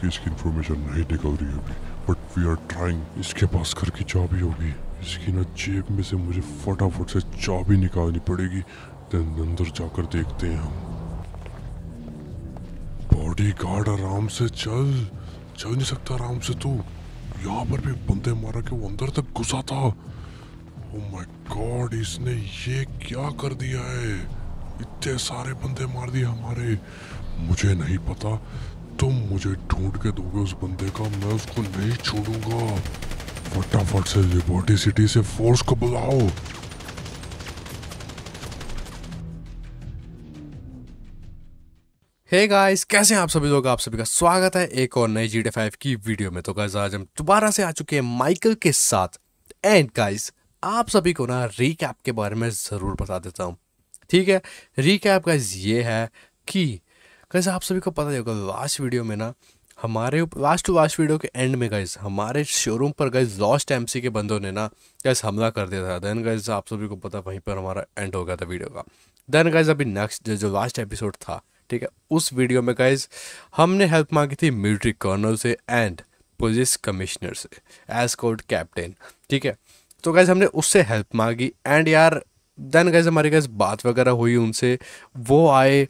कि इसकी इन्फॉर्मेशन नहीं निकल रही अभी बट वी आर ट्राइंग इसके पास घर की चाबी होगी इसकी ना जेब में से मुझे फटाफट से चाबी निकालनी पड़ेगी देन अंदर जाकर देखते हैं हम बॉडी गार्ड आराम से चल चल नहीं सकता आराम से तू यहाँ पर भी बंदे मारा के वो अंदर तक घुसा था ओ माय गॉड इसने ये क्या कर दिया है इतने सारे बंदे मार दिए हमारे मुझे नहीं पता तुम मुझे ढूंढ के दोगे उस बंदे का मैं उसको नहीं छोड़ूंगा फटाफट से लिबर्टी सिटी से फोर्स को बुलाओ हे hey गाइस कैसे हैं आप सभी लोग आप सभी का स्वागत है एक और नई जी फाइव की वीडियो में तो गाइस आज हम दोबारा से आ चुके हैं माइकल के साथ एंड गाइस आप सभी को ना रीकैप के बारे में ज़रूर बता देता हूं ठीक है रीकैप गाइस ये है कि कैसे आप सभी को पता ही होगा लास्ट वीडियो में ना हमारे लास्ट टू लास्ट वीडियो के एंड में गाइज हमारे शोरूम पर गाइज लॉस्ट एमसी के बंदों ने ना गैस हमला कर दिया था देन गाइज आप सभी को पता वहीं पर हमारा एंड हो गया था वीडियो का देन गाइज अभी नेक्स्ट जो लास्ट एपिसोड था ठीक है उस वीडियो में गाइज हमने हेल्प मांगी थी मिलिट्री कर्नल से एंड पुलिस कमिश्नर से एज कोर्ट कैप्टन ठीक है तो गैस हमने उससे हेल्प मांगी एंड यार देन गैस हमारी गैस बात वगैरह हुई उनसे वो आए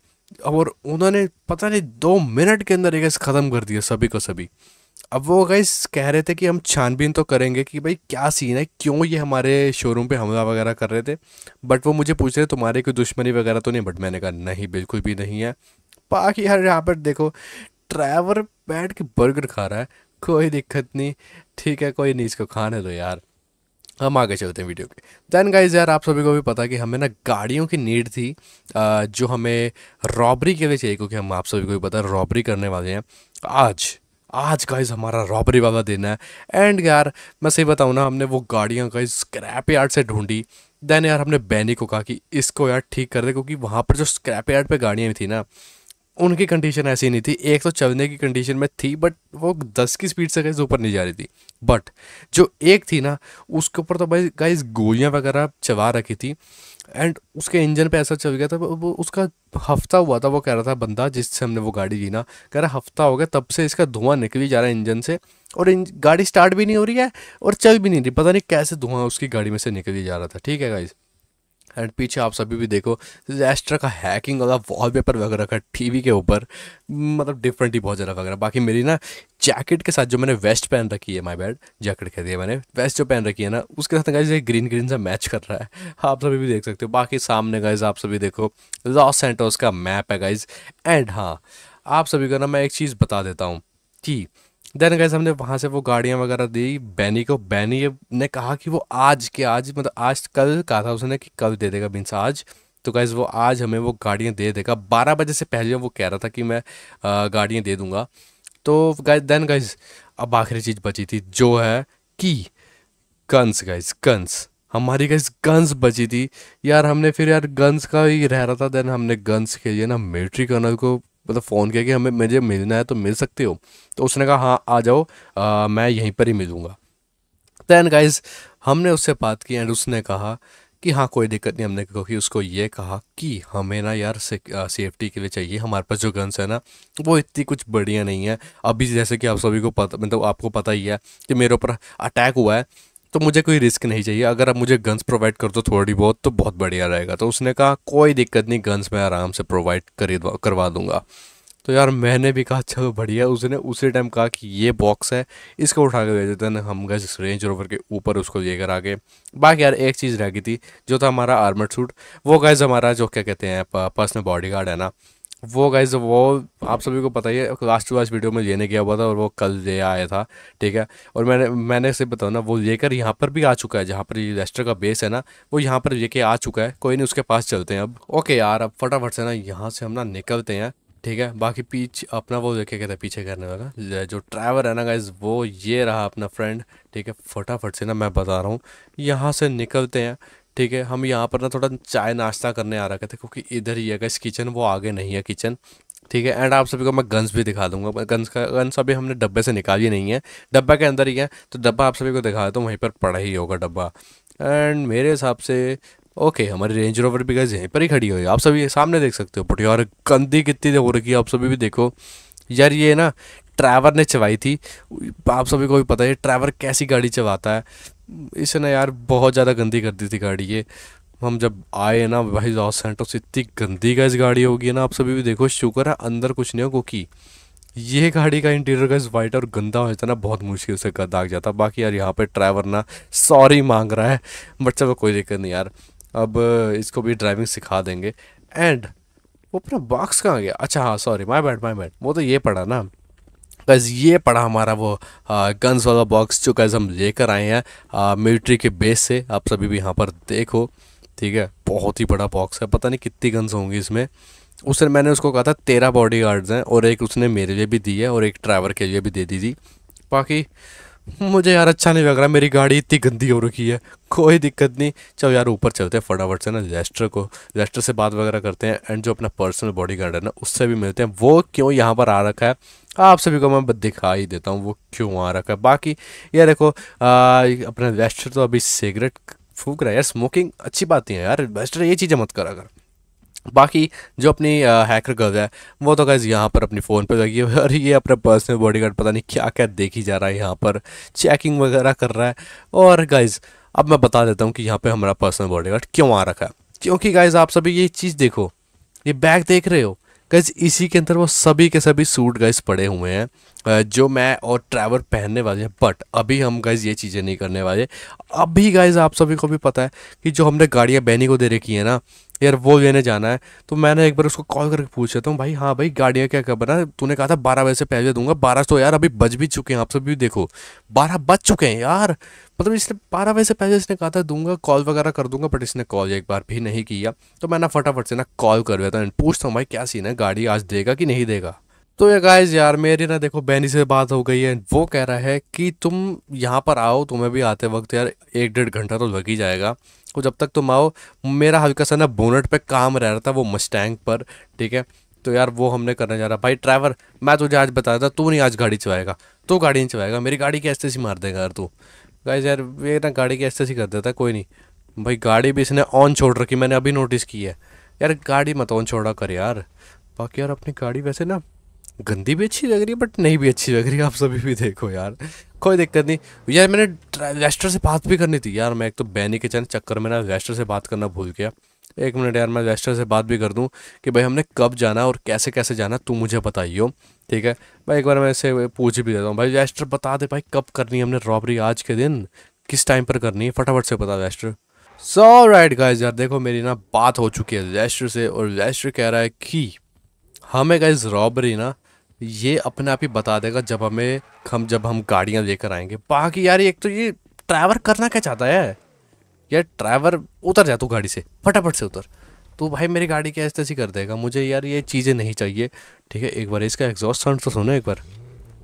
और उन्होंने पता नहीं दो मिनट के अंदर गैस ख़त्म कर दिया सभी को सभी अब वो गैस कह रहे थे कि हम छानबीन तो करेंगे कि भाई क्या सीन है क्यों ये हमारे शोरूम पे हमला वगैरह कर रहे थे बट वो मुझे पूछ रहे तुम्हारे कोई दुश्मनी वगैरह तो नहीं बट मैंने कहा नहीं बिल्कुल भी नहीं है बाकी यार यहाँ पर देखो ड्राइवर बैठ के बर्गर खा रहा है कोई दिक्कत नहीं ठीक है कोई नहीं इसको खाने दो यार हम आगे चलते हैं वीडियो के दैन गाइज यार आप सभी को भी पता कि हमें ना गाड़ियों की नीड थी जो हमें रॉबरी के लिए चाहिए क्योंकि हम आप सभी को भी पता है रॉबरी करने वाले हैं आज आज गाइज हमारा रॉबरी वाला दिन है एंड यार मैं सही बताऊँ ना हमने वो गाड़ियाँ गाइज स्क्रैप यार्ड से ढूंढी देन यार हमने बैनी को कहा कि इसको यार ठीक कर दे क्योंकि वहाँ पर जो स्क्रैप यार्ड पर गाड़ियाँ थी ना उनकी कंडीशन ऐसी नहीं थी एक तो चलने की कंडीशन में थी बट वो दस की स्पीड से गई ऊपर नहीं जा रही थी बट जो एक थी ना उसके ऊपर तो भाई गाइज गोलियाँ वगैरह चबा रखी थी एंड उसके इंजन पे ऐसा चल गया था वो उसका हफ्ता हुआ था वो कह रहा था बंदा जिससे हमने वो गाड़ी ली ना कह रहा हफ्ता हो गया तब से इसका धुआं ही जा रहा है इंजन से और इन, गाड़ी स्टार्ट भी नहीं हो रही है और चल भी नहीं रही पता नहीं कैसे धुआं उसकी गाड़ी में से निकली जा रहा था ठीक है गाइज़ एंड पीछे आप सभी भी देखो एस्ट्रा का हैकिंग वाला वॉल पेपर वगैरह का टीवी के ऊपर मतलब डिफरेंट ही बहुत ज़्यादा वगैरह बाकी मेरी ना जैकेट के साथ जो मैंने वेस्ट पहन रखी है माय बैड जैकेट कह दिया मैंने वेस्ट जो पहन रखी है ना उसके साथ गाइज ये ग्रीन ग्रीन सा मैच कर रहा है आप सभी भी देख सकते हो बाकी सामने गाइज आप सभी देखो लॉस सेंटोस का मैप है गाइज एंड हाँ आप सभी को ना मैं एक चीज़ बता देता हूँ कि देन गैस हमने वहाँ से वो गाड़ियाँ वगैरह दी बैनी को बैनी ने कहा कि वो आज के आज मतलब आज कल कहा था उसने कि कल दे देगा मीन्स आज तो गैस वो आज हमें वो गाड़ियाँ दे देगा बारह बजे से पहले वो कह रहा था कि मैं गाड़ियाँ दे दूँगा तो गैस देन गाइज अब आखिरी चीज़ बची थी जो है कि गन्स गाइज गन्स हमारी गैस गन्स बची थी यार हमने फिर यार गन्स का ही रह रहा था देन हमने गन्स के लिए ना मिलिट्री कर्नल को मतलब फ़ोन किया कि हमें मुझे मिलना है तो मिल सकते हो तो उसने कहा हाँ आ जाओ आ, मैं यहीं पर ही मिलूँगा दैन गाइज हमने उससे बात की एंड उसने कहा कि हाँ कोई दिक्कत नहीं हमने क्योंकि उसको ये कहा कि हमें ना यार से, आ, सेफ्टी के लिए चाहिए हमारे पास जो गन्स है ना वो इतनी कुछ बढ़िया नहीं है अभी जैसे कि आप सभी को पता मतलब आपको पता ही है कि मेरे ऊपर अटैक हुआ है तो मुझे कोई रिस्क नहीं चाहिए अगर आप मुझे गन्स प्रोवाइड कर दो थोड़ी बहुत तो बहुत बढ़िया रहेगा तो उसने कहा कोई दिक्कत नहीं गन्स मैं आराम से प्रोवाइड करवा दूंगा तो यार मैंने भी कहा अच्छा बढ़िया उसने उसी टाइम कहा कि ये बॉक्स है इसको उठा के दे देते हैं हम गए रेंज रोवर के ऊपर उसको लेकर आके बाकी यार एक चीज़ रह गई थी जो था हमारा आर्मर सूट वो गैस हमारा जो क्या कहते हैं पर्सनल बॉडी गार्ड है ना वो गाइज वो आप सभी को पता ही है लास्ट टू लास्ट वीडियो में लेने गया हुआ था और वो कल ले आया था ठीक है और मैंने मैंने से बताओ ना वो लेकर यहाँ पर भी आ चुका है जहाँ पर रेस्टर का बेस है ना वो यहाँ पर लेके आ चुका है कोई नहीं उसके पास चलते हैं अब ओके यार अब फटाफट से ना यहाँ से हम ना निकलते हैं ठीक है बाकी पीछे अपना वो देखे कहते हैं पीछे करने वाला जो ड्राइवर है ना गाइज वो ये रहा अपना फ्रेंड ठीक है फटाफट से ना मैं बता रहा हूँ यहाँ से निकलते हैं ठीक है हम यहाँ पर ना थोड़ा चाय नाश्ता करने आ रखे थे क्योंकि इधर ही है इस किचन वो आगे नहीं है किचन ठीक है एंड आप सभी को मैं गन्स भी दिखा दूंगा गन्स का गन्स अभी हमने डब्बे से निकाली नहीं है डब्बा के अंदर ही है तो डब्बा आप सभी को दिखा दो तो वहीं पर पड़ा ही होगा डब्बा एंड मेरे हिसाब से ओके हमारी रेंज रोवर भी गज यहीं पर ही खड़ी हुई है आप सभी सामने देख सकते हो बट यार गंदी कितनी हो रखी है आप सभी भी देखो यार ये ना ट्रैवर ने चवाई थी आप सभी को भी पता है ट्रैवर कैसी गाड़ी चवाता है इसे ना यार बहुत ज़्यादा गंदी कर दी थी गाड़ी ये हम जब आए ना भाई लॉस सेंटोस इतनी गंदी गैस गाड़ी होगी ना आप सभी भी देखो शुक्र है अंदर कुछ नहीं हो क्योंकि ये गाड़ी का इंटीरियर गैस वाइट और गंदा हो जाता ना बहुत मुश्किल से दाग जाता बाकी यार यहाँ पर ड्राइवर ना सॉरी मांग रहा है बट चलो कोई दिक्कत नहीं यार अब इसको भी ड्राइविंग सिखा देंगे एंड वो अपना बॉक्स कहाँ गया अच्छा हाँ sorry my bad my bad वो तो ये पड़ा ना गज़ ये पड़ा हमारा वो गन्स वाला बॉक्स जो गज़ हम लेकर आए हैं मिलिट्री के बेस से आप सभी भी यहाँ पर देखो ठीक है बहुत ही बड़ा बॉक्स है पता नहीं कितनी गन्स होंगी इसमें उसने मैंने उसको कहा था तेरह बॉडी गार्ड्स हैं और एक उसने मेरे लिए भी दी है और एक ड्राइवर के लिए भी दे दी थी बाकी मुझे यार अच्छा नहीं लग रहा मेरी गाड़ी इतनी गंदी हो रखी है कोई दिक्कत नहीं चलो यार ऊपर चलते हैं फटाफट से ना जेस्टर को लेस्टर से बात वगैरह करते हैं एंड जो अपना पर्सनल बॉडी गार्ड है ना उससे भी मिलते हैं वो क्यों यहाँ पर आ रखा है आप सभी को मैं दिखाई देता हूँ वो क्यों आ रखा है बाकी यार देखो अपना वेस्टर तो अभी सिगरेट फूक रहा है यार स्मोकिंग अच्छी बात नहीं है यार वेस्टर ये चीज़ें मत करा कर बाकी जो अपनी हैकर गर्ल है वो तो गैस यहाँ पर अपनी फ़ोन पे लगी है और ये अपना पर्सनल बॉडी गार्ड पता नहीं क्या क्या देखी जा रहा है यहाँ पर चेकिंग वगैरह कर रहा है और गाइज अब मैं बता देता हूँ कि यहाँ पे हमारा पर्सनल बॉडी गार्ड क्यों आ रखा है क्योंकि गाइज आप सभी ये चीज़ देखो ये बैग देख रहे हो गाइज इसी के अंदर वो सभी के सभी सूट गाइज पड़े हुए हैं जो मैं और ट्रैवर पहनने वाले हैं बट अभी हम गाइज ये चीज़ें नहीं करने वाले अभी गाइज आप सभी को भी पता है कि जो हमने गाड़ियाँ बहनी को दे रखी है ना यार वो लेने जाना है तो मैंने एक बार उसको कॉल करके पूछ लेता हूँ भाई हाँ भाई गाड़ियाँ क्या क्या बना तूने कहा था बारह बजे से पहले दूंगा बारह तो यार अभी बज भी चुके हैं आप सभी देखो बारह बज चुके हैं यार मतलब इसने बारह बजे से पहले इसने कहा था दूंगा कॉल वगैरह कर दूंगा बट इसने कॉल एक बार भी नहीं किया तो मैं ना फटाफट से ना कॉल कर लेता हूँ पूछता हूँ भाई क्या सीन है गाड़ी आज देगा कि नहीं देगा तो ये गाइज यार मेरी ना देखो बैनी से बात हो गई है वो कह रहा है कि तुम यहाँ पर आओ तुम्हें भी आते वक्त यार एक डेढ़ घंटा तो लग ही जाएगा तो जब तक तुम आओ मेरा हल्का सा ना बोनट पे काम रह रहा था वो मस्टैंग पर ठीक है तो यार वो हमने करने जा रहा भाई ड्राइवर मैं तुझे आज बताया था तू नहीं आज गाड़ी चलाएगा तू गाड़ी नहीं चलाएगा मेरी गाड़ी कैसे सी मार देगा यार तू गाइज यार ये ना गाड़ी कैसे सी कर देता कोई नहीं भाई गाड़ी भी इसने ऑन छोड़ रखी मैंने अभी नोटिस की है यार गाड़ी मत ऑन छोड़ा कर यार बाकी यार अपनी गाड़ी वैसे ना गंदी भी अच्छी लग रही है बट नहीं भी अच्छी लग रही है आप सभी भी देखो यार कोई दिक्कत नहीं यार मैंने रेस्टर से बात भी करनी थी यार मैं एक तो बैनी के चंद चक्कर में ना रेस्टर से बात करना भूल गया एक मिनट यार मैं लेस्टर से बात भी कर दूँ कि भाई हमने कब जाना और कैसे कैसे जाना तू मुझे बताइयो ठीक है भाई एक बार मैं इसे पूछ भी देता हूँ भाई रेस्टर बता दे भाई कब करनी है हमने रॉबरी आज के दिन किस टाइम पर करनी है फटाफट से बता लेस्टर सो राइट गाइज यार देखो मेरी ना बात हो चुकी है लेस्टर से और लेस्टर कह रहा है कि हमें गाइज रॉबरी ना ये अपने आप ही बता देगा जब हमें हम जब हम गाड़ियाँ लेकर आएंगे बाकी यार एक तो ये ड्राइवर करना क्या चाहता है यार ड्राइवर उतर जा तू गाड़ी से फटाफट से उतर तो भाई मेरी गाड़ी क्या ऐसे ऐसी कर देगा मुझे यार ये चीज़ें नहीं चाहिए ठीक है एक बार इसका एग्जॉस्ट साउंड तो सुनो एक बार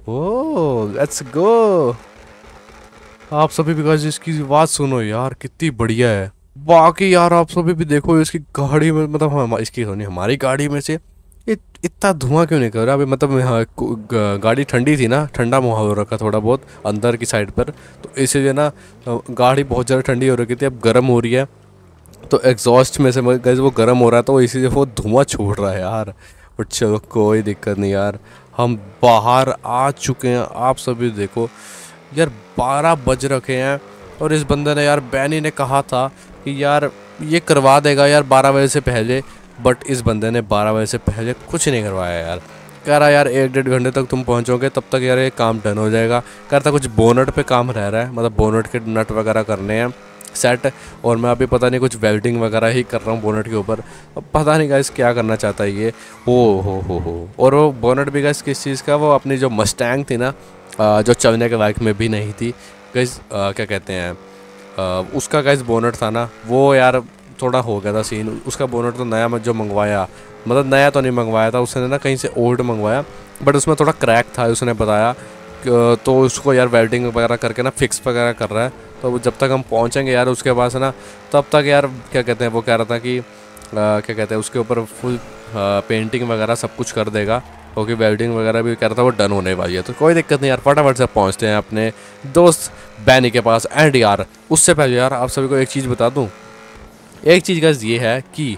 ओ लेट्स गो आप सभी बिकॉज इसकी आवाज़ सुनो यार कितनी बढ़िया है बाकी यार आप सभी भी देखो इसकी गाड़ी में मतलब हम इसकी नहीं हमारी गाड़ी में से इतना धुआं क्यों निकल रहा है अभी मतलब हाँ, गाड़ी ठंडी थी ना ठंडा माहौल हो रखा थोड़ा बहुत अंदर की साइड पर तो इसीलिए ना गाड़ी बहुत ज़्यादा ठंडी हो रखी थी अब गर्म हो रही है तो एग्जॉस्ट में से गैस वो गर्म हो रहा था वो इसीलिए वो धुआं छोड़ रहा है यार बट चलो कोई दिक्कत नहीं यार हम बाहर आ चुके हैं आप सभी देखो यार बारह बज रखे हैं और इस बंदे ने यार बैनी ने कहा था कि यार ये करवा देगा यार बारह बजे से पहले बट इस बंदे ने बारह बजे से पहले कुछ नहीं करवाया यार कह रहा यार एक डेढ़ घंटे तक तुम पहुंचोगे तब तक यार ये काम डन हो जाएगा कह रहा कुछ बोनट पे काम रह रहा है मतलब बोनट के नट वगैरह करने हैं सेट और मैं अभी पता नहीं कुछ वेल्डिंग वगैरह ही कर रहा हूँ बोनट के ऊपर अब पता नहीं गाइस क्या करना चाहता है ये ओ हो हो हो और वो बोनट भी गाइस किस चीज़ का वो अपनी जो मस्टैंग थी ना जो चलने के बाइक में भी नहीं थी गाइस क्या कहते हैं उसका गाइस बोनट था ना वो यार थोड़ा हो गया था सीन उसका बोनट तो नया जो मंगवाया मतलब नया तो नहीं मंगवाया था उसने ना कहीं से ओल्ड मंगवाया बट उसमें थोड़ा क्रैक था उसने बताया तो उसको यार वेल्डिंग वगैरह करके ना फिक्स वगैरह कर रहा है तो जब तक हम पहुँचेंगे यार उसके पास है ना तब तक यार क्या कहते हैं वो कह रहा था कि आ, क्या कहते हैं उसके ऊपर फुल आ, पेंटिंग वगैरह सब कुछ कर देगा क्योंकि तो वेल्डिंग वगैरह भी कह रहा था वो डन होने वाली है तो कोई दिक्कत नहीं यार फटाफट से पहुँचते हैं अपने दोस्त बैनी के पास एंड यार उससे पहले यार आप सभी को एक चीज़ बता दूँ एक चीज़ का ये है कि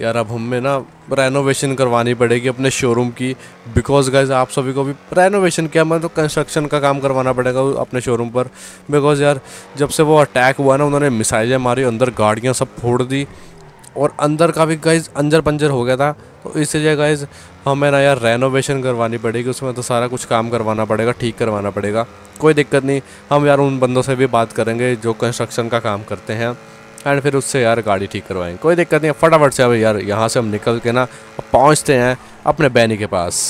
यार अब हमें ना रेनोवेशन करवानी पड़ेगी अपने शोरूम की बिकॉज गाइज आप सभी को भी रेनोवेशन क्या मतलब तो कंस्ट्रक्शन का काम करवाना पड़ेगा अपने शोरूम पर बिकॉज यार जब से वो अटैक हुआ ना उन्होंने मिसाइलें मारी अंदर गाड़ियाँ सब फोड़ दी और अंदर का भी गाइज अंजर पंजर हो गया था तो इसलिए गाइज हमें ना यार रेनोवेशन करवानी पड़ेगी उसमें तो सारा कुछ काम करवाना पड़ेगा ठीक करवाना पड़ेगा कोई दिक्कत नहीं हम यार उन बंदों से भी बात करेंगे जो कंस्ट्रक्शन का काम करते हैं एंड फिर उससे यार गाड़ी ठीक करवाएंगे कोई दिक्कत नहीं फटाफट से अब यार यहाँ से हम निकल के ना पहुँचते हैं अपने बैनी के पास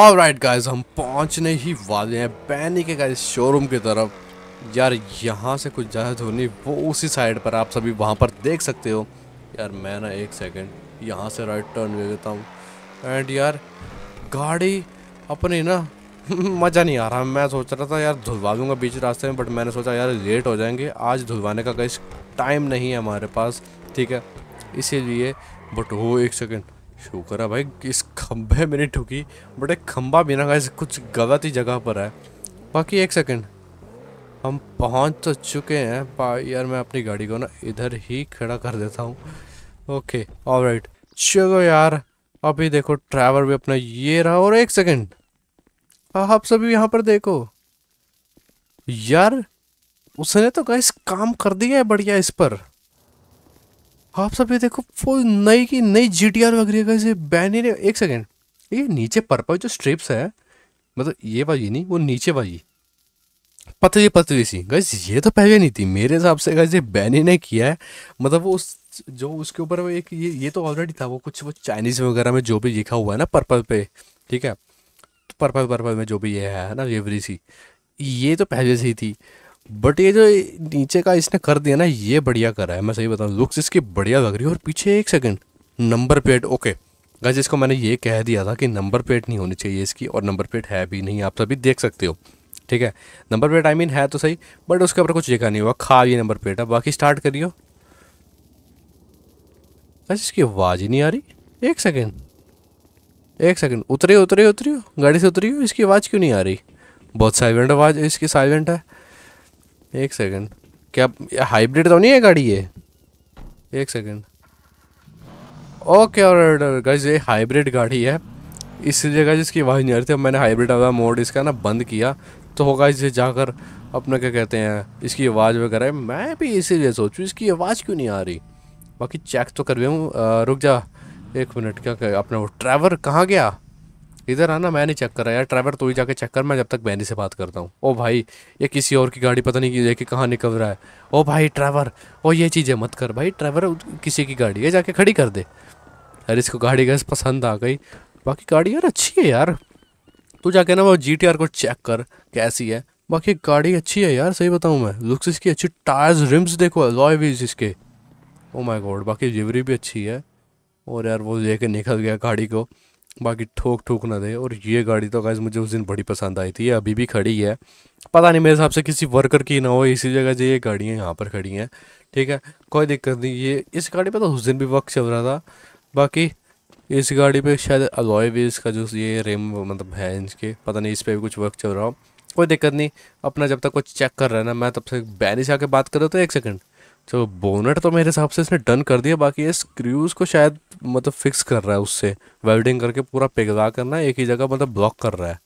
और राइट गाइज हम पहुँचने ही वाले हैं बैनी के गाइज शोरूम की तरफ यार यहाँ से कुछ ज़्यादा धोनी वो उसी साइड पर आप सभी वहाँ पर देख सकते हो यार मैं ना एक सेकेंड यहाँ से राइट टर्न ले लेता हूँ एंड यार गाड़ी अपनी ना मज़ा नहीं आ रहा मैं सोच रहा था यार धुलवा दूंगा बीच रास्ते में बट मैंने सोचा यार लेट हो जाएंगे आज धुलवाने का कहीं टाइम नहीं है हमारे पास ठीक है इसीलिए बट वो एक सेकेंड शुक्र है भाई इस खम्भे में नहीं ठुकी बट एक खम्भा बिना का कुछ गलत ही जगह पर है बाकी एक सेकेंड हम पहुंच तो चुके हैं भाई यार मैं अपनी गाड़ी को ना इधर ही खड़ा कर देता हूँ ओके ऑलराइट चलो यार अभी देखो ड्राइवर भी अपना ये रहा और एक सेकेंड आप सभी यहाँ पर देखो यार उसने तो गाइस काम कर दिया है बढ़िया इस पर आप सभी देखो फुल नई की नई जी टी आर लग रही है गाइस ये बैनर एक सेकेंड ये नीचे पर्पल जो स्ट्रिप्स है मतलब ये वाली नहीं वो नीचे वाली पतली पतली सी गाइस ये तो पहले नहीं थी मेरे हिसाब से गाइस ये बैनी ने किया है मतलब वो उस जो उसके ऊपर एक ये ये तो ऑलरेडी था वो कुछ वो चाइनीज़ वगैरह में जो भी लिखा हुआ है ना पर्पल पे ठीक है पर्पल पर्पल में जो भी ये है ना रेवरी सी ये तो पहले से ही थी बट ये जो नीचे का इसने कर दिया ना ये बढ़िया करा है मैं सही बताऊँ लुक्स इसकी बढ़िया लग रही है और पीछे एक सेकेंड नंबर प्लेट ओके गज इसको मैंने ये कह दिया था कि नंबर प्लेट नहीं होनी चाहिए इसकी और नंबर प्लेट है भी नहीं आप सभी देख सकते हो ठीक है नंबर प्लेट आई मीन है तो सही बट उसके ऊपर कुछ देखा नहीं हुआ खा ये नंबर प्लेट है बाकी स्टार्ट करियो गज इसकी आवाज़ ही नहीं आ रही एक सेकेंड एक सेकंड उतरे उतरे उतरी हो गाड़ी से उतरी हो इसकी आवाज़ क्यों नहीं आ रही बहुत साइलेंट आवाज़ इसकी साइलेंट है एक सेकंड क्या हाइब्रिड तो नहीं है गाड़ी ये एक सेकंड ओके और गाइस ये हाइब्रिड गाड़ी है इस जगह इसकी आवाज़ नहीं आ रही थी अब मैंने हाइब्रिड वाला मोड इसका ना बंद किया तो होगा इसे जाकर अपना क्या कहते हैं इसकी आवाज़ वगैरह मैं भी इसीलिए सोचूँ इसकी आवाज़ क्यों नहीं आ रही बाकी चेक तो कर रही हूँ रुक जा एक मिनट क्या कह अपना वो ट्रैवर कहाँ गया इधर आना मैं नहीं चेक कर रहा यार ट्रैवर तो ही जाके चेक कर मैं जब तक बैनी से बात करता हूँ ओ भाई ये किसी और की गाड़ी पता नहीं लेके कहाँ निकल रहा है ओ भाई ट्रैवर ओ ये चीज़ें मत कर भाई ट्रैवर किसी की गाड़ी है जाके खड़ी कर दे यार इसको गाड़ी गैस पसंद आ गई बाकी गाड़ी यार अच्छी है यार तू जाके ना वो जी को चेक कर कैसी है बाकी गाड़ी अच्छी है यार सही बताऊँ मैं लुक्स इसकी अच्छी टायर्स रिम्स देखो लॉय भी इसके ओ माय गॉड बाकी डिलीवरी भी अच्छी है और यार वो लेके निकल गया गाड़ी को बाकी ठोक ठोक ना दे और ये गाड़ी तो गाइज मुझे उस दिन बड़ी पसंद आई थी ये अभी भी खड़ी है पता नहीं मेरे हिसाब से किसी वर्कर की ना हो इसी जगह जो ये गाड़ियाँ यहाँ पर खड़ी हैं ठीक है कोई दिक्कत नहीं ये इस गाड़ी पे तो उस दिन भी वक्त चल रहा था बाकी इस गाड़ी पे शायद अलॉय भी इसका जो ये रेम मतलब है इनके पता नहीं इस पर भी कुछ वर्क चल रहा हो कोई दिक्कत नहीं अपना जब तक कुछ चेक कर रहा है ना मैं तब से बैनिश आके बात कर रहा था तो एक सेकंड तो बोनट तो मेरे हिसाब से इसने डन कर दिया बाकी ये स्क्रूज़ को शायद मतलब फिक्स कर रहा है उससे वेल्डिंग करके पूरा पिघला करना एक ही जगह मतलब ब्लॉक कर रहा है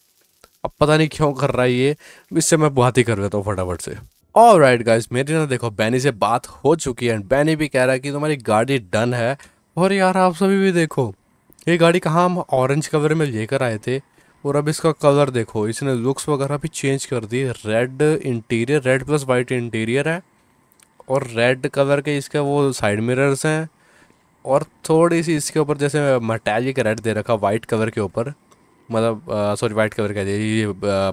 अब पता नहीं क्यों कर रहा है ये इससे मैं बात ही कर लेता हूँ फटाफट से और राइट गाइज मेरी ना देखो बैनी से बात हो चुकी है एंड बैनी भी कह रहा है कि तुम्हारी गाड़ी डन है और यार आप सभी भी देखो ये गाड़ी कहाँ हम ऑरेंज कलर में लेकर आए थे और अब इसका कलर देखो इसने लुक्स वगैरह भी चेंज कर दी red interior red plus white interior है और रेड कलर के इसके वो साइड मिरर्स हैं और थोड़ी सी इसके ऊपर जैसे मटैलिक रेड दे रखा वाइट कवर के ऊपर मतलब सॉरी वाइट कह दिया ये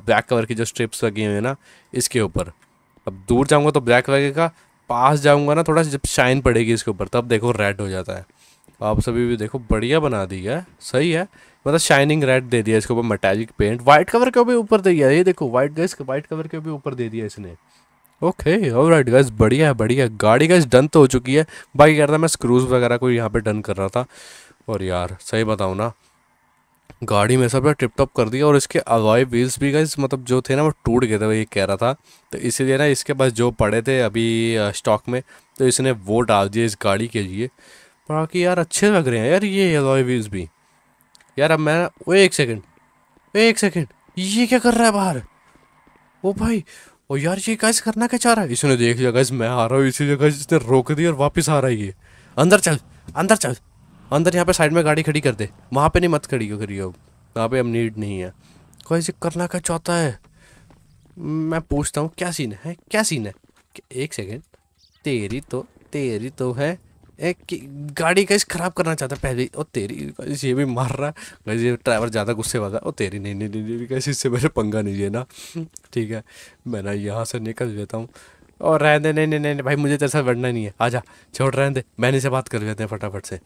ब्लैक कवर की जो स्ट्रिप्स लगी हुई है ना इसके ऊपर अब दूर जाऊँगा तो ब्लैक लगेगा पास जाऊँगा ना थोड़ा सा जब शाइन पड़ेगी इसके ऊपर तब देखो रेड हो जाता है तो आप सभी भी देखो बढ़िया बना दी है सही है मतलब शाइनिंग रेड दे दिया इसके ऊपर मटैलिक पेंट वाइट कवर के भी ऊपर दे दिया ये देखो वाइट गैस वाइट कवर के भी ऊपर दे दिया इसने ओके राइट गैस बढ़िया है बढ़िया है गाड़ी गैस डन तो हो चुकी है बाकी कह रहा था मैं स्क्रूज वगैरह को यहाँ पे डन कर रहा था और यार सही बताऊँ ना गाड़ी में सब टिप टॉप कर दिया और इसके अलॉय व्हील्स भी गए मतलब जो थे ना वो टूट गए थे वो ये कह रहा था तो इसीलिए ना इसके पास जो पड़े थे अभी स्टॉक में तो इसने वो डाल दिए इस गाड़ी के लिए बाकी यार अच्छे लग रहे हैं यार ये अलॉय व्हील्स भी यार अब मैं वो एक सेकेंड एक सेकेंड ये क्या कर रहा है बाहर ओ भाई और यार ये गाइस करना क्या चाह रहा है इसने देख लिया गाइस मैं आ रहा हूँ इसी जगह इसने रोक दी और वापस आ रहा है ये अंदर चल अंदर चल अंदर यहाँ पे साइड में गाड़ी खड़ी कर दे वहाँ पे नहीं मत खड़ी क्यों करिए वहाँ पे अब नीड नहीं है कोई से करना क्या चाहता है मैं पूछता हूँ क्या सीन है क्या सीन है एक सेकेंड तेरी तो तेरी तो है एक गाड़ी का खराब करना चाहता है पहले और तेरी ये भी मार रहा है ये ड्राइवर ज़्यादा गुस्से वाला और तेरी नहीं नहीं नहीं कैसे इससे मेरे पंगा नहीं लेना ठीक है मैं ना यहाँ से निकल लेता हूँ और रहने नहीं नहीं नहीं भाई मुझे तेरे साथ बढ़ना नहीं है आजा छोड़ रहने दे मैंने से बात कर लेते हैं फटाफट से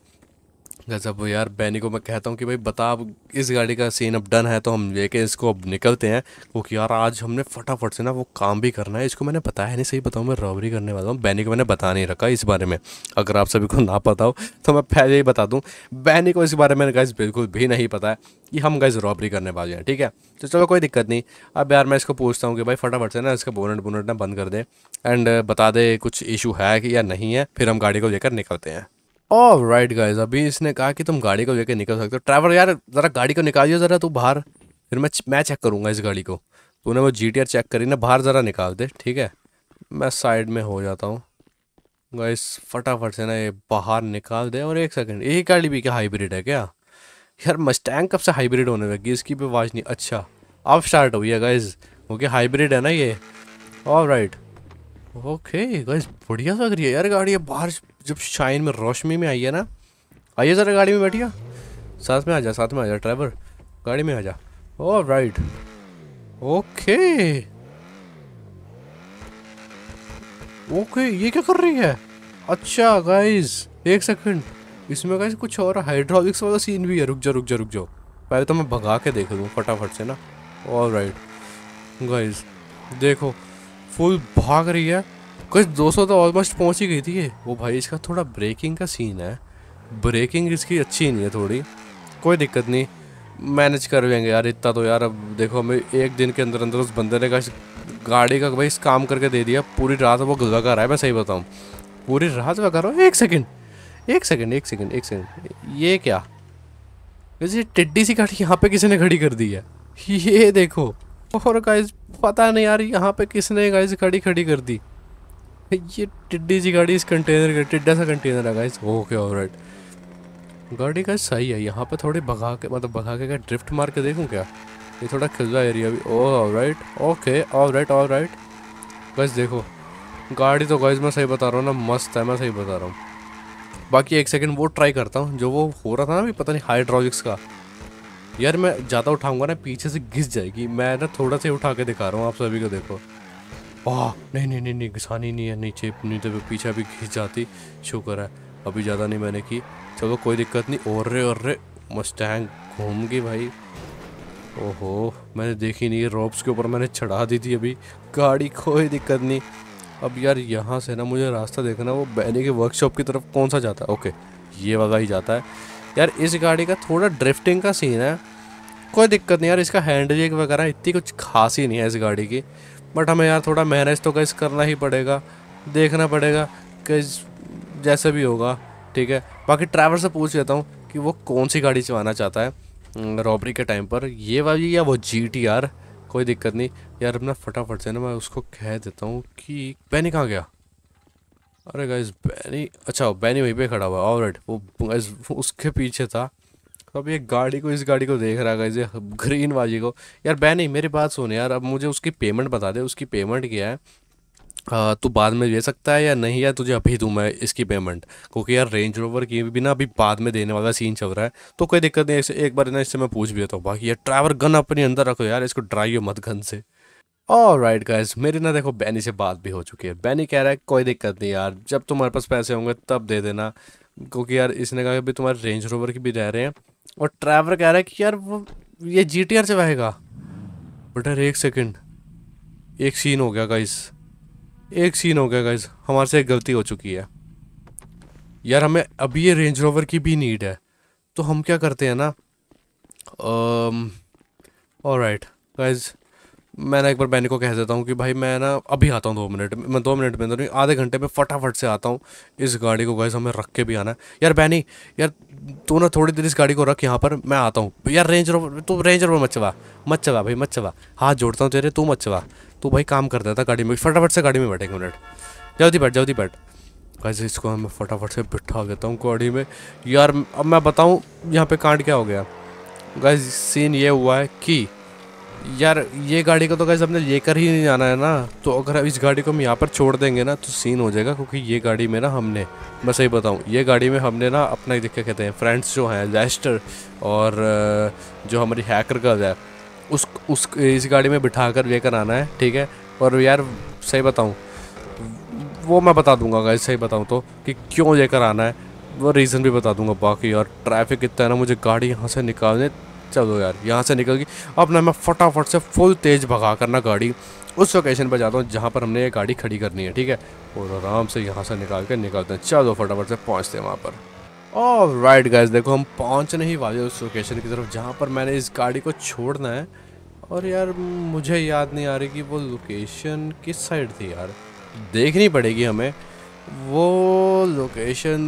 गजब यार बैनी को मैं कहता हूँ कि भाई बता अब इस गाड़ी का सीन अब डन है तो हम लेके इसको अब निकलते हैं क्योंकि यार आज हमने फटाफट से ना वो काम भी करना है इसको मैंने बताया नहीं सही बताऊँ मैं रॉबरी करने वाला हूँ बैनी को मैंने बता नहीं रखा इस बारे में अगर आप सभी को ना पता हो तो मैं पहले ही बता दूँ बैनी को इस बारे में गाइज बिल्कुल भी नहीं पता है कि हम गाइज रॉबरी करने वाले हैं ठीक है तो चलो कोई दिक्कत नहीं अब यार मैं इसको पूछता हूँ कि भाई फटाफट से ना इसका बोनट बोनट ना बंद कर दे एंड बता दे कुछ इशू है कि या नहीं है फिर हम गाड़ी को लेकर निकलते हैं ऑल राइट गाइज अभी इसने कहा कि तुम गाड़ी को लेकर निकल सकते हो ड्राइवर यार ज़रा गाड़ी को निकालियो ज़रा तू बाहर फिर मैं मैं चेक करूँगा इस गाड़ी को तूने वो जी चेक करी ना बाहर ज़रा निकाल दे ठीक है मैं साइड में हो जाता हूँ गाइस फटाफट से ना ये बाहर निकाल दे और एक सेकंड यही गाड़ी भी क्या हाइब्रिड है क्या यार मस्टैंग कब से हाइब्रिड होने लगी इसकी भी आवाज़ नहीं अच्छा अब स्टार्ट हुई है गाइस ओके हाइब्रिड है ना ये ऑल राइट ओके गाइस बढ़िया लग रही है यार गाड़ी बाहर जब शाइन में रोशनी में आई है ना आइए ज़रा गाड़ी में बैठिए साथ में आ जा साथ में आ जा ड्राइवर गाड़ी में आ जा ओ राइट ओके ओके ये क्या कर रही है अच्छा गाइज एक सेकंड इसमें गाइज कुछ और हाइड्रोलिक्स वाला सीन भी है रुक जा रुक जा रुक जाओ पहले तो मैं भगा के देख लूँ फटाफट से ना और राइट गाइज देखो फुल भाग रही है कुछ 200 तो ऑलमोस्ट पहुंच ही गई थी ये वो भाई इसका थोड़ा ब्रेकिंग का सीन है ब्रेकिंग इसकी अच्छी नहीं है थोड़ी कोई दिक्कत नहीं मैनेज कर लेंगे यार इतना तो यार अब देखो हमें एक दिन के अंदर अंदर उस बंदे ने का गाड़ी का भाई काम करके दे दिया पूरी रात वो गुजरा कर रहा है मैं सही बताऊँ पूरी रात वह करो एक सेकेंड एक सेकेंड एक सेकेंड एक सेकेंड ये क्या वैसे टिड्डी सी गाड़ी यहाँ पे किसी ने खड़ी कर दी है ये देखो और गाइज पता नहीं यार यहाँ पे किसने गाइज खड़ी खड़ी कर दी ये टिड्डी जी गाड़ी इस कंटेनर का टिड्डा सा कंटेनर है गाइस ओके ऑलराइट गाड़ी का सही है यहाँ पर थोड़े भगा के मतलब भगा के क्या ड्रिफ्ट मार के देखूँ क्या ये थोड़ा खिलरा एरिया भी oh right okay all right all right बस देखो गाड़ी तो गाइस मैं सही बता रहा हूँ ना मस्त है मैं सही बता रहा हूँ बाकी एक सेकेंड वो ट्राई करता हूँ जो वो हो रहा था ना अभी पता नहीं हाइड्रोलिक्स का यार मैं ज़्यादा उठाऊंगा ना पीछे से घिस जाएगी मैं ना थोड़ा सा उठा के दिखा रहा हूँ आप सभी को देखो वाह नहीं नहीं नहीं नहीं घिसानी नहीं है नीचे नीचे पे पीछे भी घिस जाती शुक्र है अभी ज़्यादा नहीं मैंने की चलो कोई दिक्कत नहीं और रे और रे मस्टैंग घूम गई भाई ओहो मैंने देखी नहीं रोप्स के ऊपर मैंने चढ़ा दी थी अभी गाड़ी कोई दिक्कत नहीं अब यार यहाँ से ना मुझे रास्ता देखना वो बैनी के वर्कशॉप की तरफ कौन सा जाता है ओके ये वाला ही जाता है यार इस गाड़ी का थोड़ा ड्रिफ्टिंग का सीन है कोई दिक्कत नहीं यार इसका हैंड वगैरह इतनी कुछ खास ही नहीं है इस गाड़ी की बट हमें यार थोड़ा मैनेज तो कैसे करना ही पड़ेगा देखना पड़ेगा कि जैसे भी होगा ठीक है बाकी ड्राइवर से पूछ लेता हूँ कि वो कौन सी गाड़ी चलाना चाहता है रॉबरी हम्म, के टाइम पर ये वाली या वो जी टी आर कोई दिक्कत नहीं यार अपना फटाफट से ना मैं उसको कह देता हूँ कि बैनी कहाँ गया अरे गाइज बैनी अच्छा बैनी वहीं पे खड़ा हुआ ऑलरेड वो गाइज उसके पीछे था तो अब ये गाड़ी को इस गाड़ी को देख रहा है ये ग्रीन वाली को यार बह नहीं मेरी बात सुन यार अब मुझे उसकी पेमेंट बता दे उसकी पेमेंट क्या है तू बाद में दे सकता है या नहीं या तुझे अभी दूँ मैं इसकी पेमेंट क्योंकि यार रेंज रोवर की भी ना अभी बाद में देने वाला सीन चल रहा है तो कोई दिक्कत नहीं इससे एक बार ना इससे मैं पूछ भी देता हूँ बाकी यार ड्राइवर गन अपने अंदर रखो यार इसको ड्राइव मत गन से और राइट गाइज मेरी ना देखो बैनी से बात भी हो चुकी है बैनी कह रहा है कोई दिक्कत नहीं यार जब तुम्हारे पास पैसे होंगे तब दे देना क्योंकि यार इसने कहा कि तुम्हारे रेंज रोवर की भी रह रहे हैं और ट्रैवर कह रहा है कि यार वो ये जी टी आर बहेगा बट यार एक सेकेंड एक सीन हो गया गाइस एक सीन हो गया गाइस हमारे से एक गलती हो चुकी है यार हमें अभी ये रेंज रोवर की भी नीड है तो हम क्या करते हैं ना और राइट गाइज मैं ना एक बार बहनी को कह देता हूँ कि भाई मैं ना अभी आता हूँ दो मिनट में मैं दो मिनट में तो नहीं आधे घंटे में फटाफट से आता हूँ इस गाड़ी को गैस हमें रख के भी आना है यार बहनी यार तू ना थोड़ी देर इस गाड़ी को रख यहाँ पर मैं आता हूँ यार रेंज रोवर तू रेंज रोवर मचवा मचवा भाई मचवा हाथ जोड़ता हूँ तेरे तू मचवा तू भाई काम कर देता गाड़ी में फटाफट से गाड़ी में बैठे एक मिनट जल्दी बैठ जल्दी बैठ गैस इसको मैं फटाफट से बिठा देता हूँ गाड़ी में यार अब मैं बताऊँ यहाँ पर कांड क्या हो गया गैस सीन ये हुआ है कि यार ये गाड़ी को तो कैसे हमने लेकर ही नहीं जाना है ना तो अगर इस गाड़ी को हम यहाँ पर छोड़ देंगे ना तो सीन हो जाएगा क्योंकि ये गाड़ी में ना हमने मैं सही बताऊँ ये गाड़ी में हमने ना अपना देख के कहते हैं फ्रेंड्स जो हैं लेस्टर और जो हमारी हैकर गर्ल है उस उस इस गाड़ी में बिठा कर लेकर आना है ठीक है और यार सही बताऊँ वो मैं बता दूंगा गाइस सही बताऊँ तो कि क्यों लेकर आना है वो रीज़न भी बता दूंगा बाकी और ट्रैफिक इतना है ना मुझे गाड़ी यहाँ से निकालने चलो यार यहाँ से निकल गई अब ना मैं फटाफट से फुल तेज़ भगा करना गाड़ी उस लोकेशन पर जाता हूँ जहाँ पर हमने ये गाड़ी खड़ी करनी है ठीक है और आराम से यहाँ से निकाल के निकलते हैं चलो फटाफट से पहुँचते हैं वहाँ पर और राइट गैस देखो हम पहुँचने ही वाले उस लोकेशन की तरफ जहाँ पर मैंने इस गाड़ी को छोड़ना है और यार मुझे याद नहीं आ रही कि वो लोकेशन किस साइड थी यार देखनी पड़ेगी हमें वो लोकेशन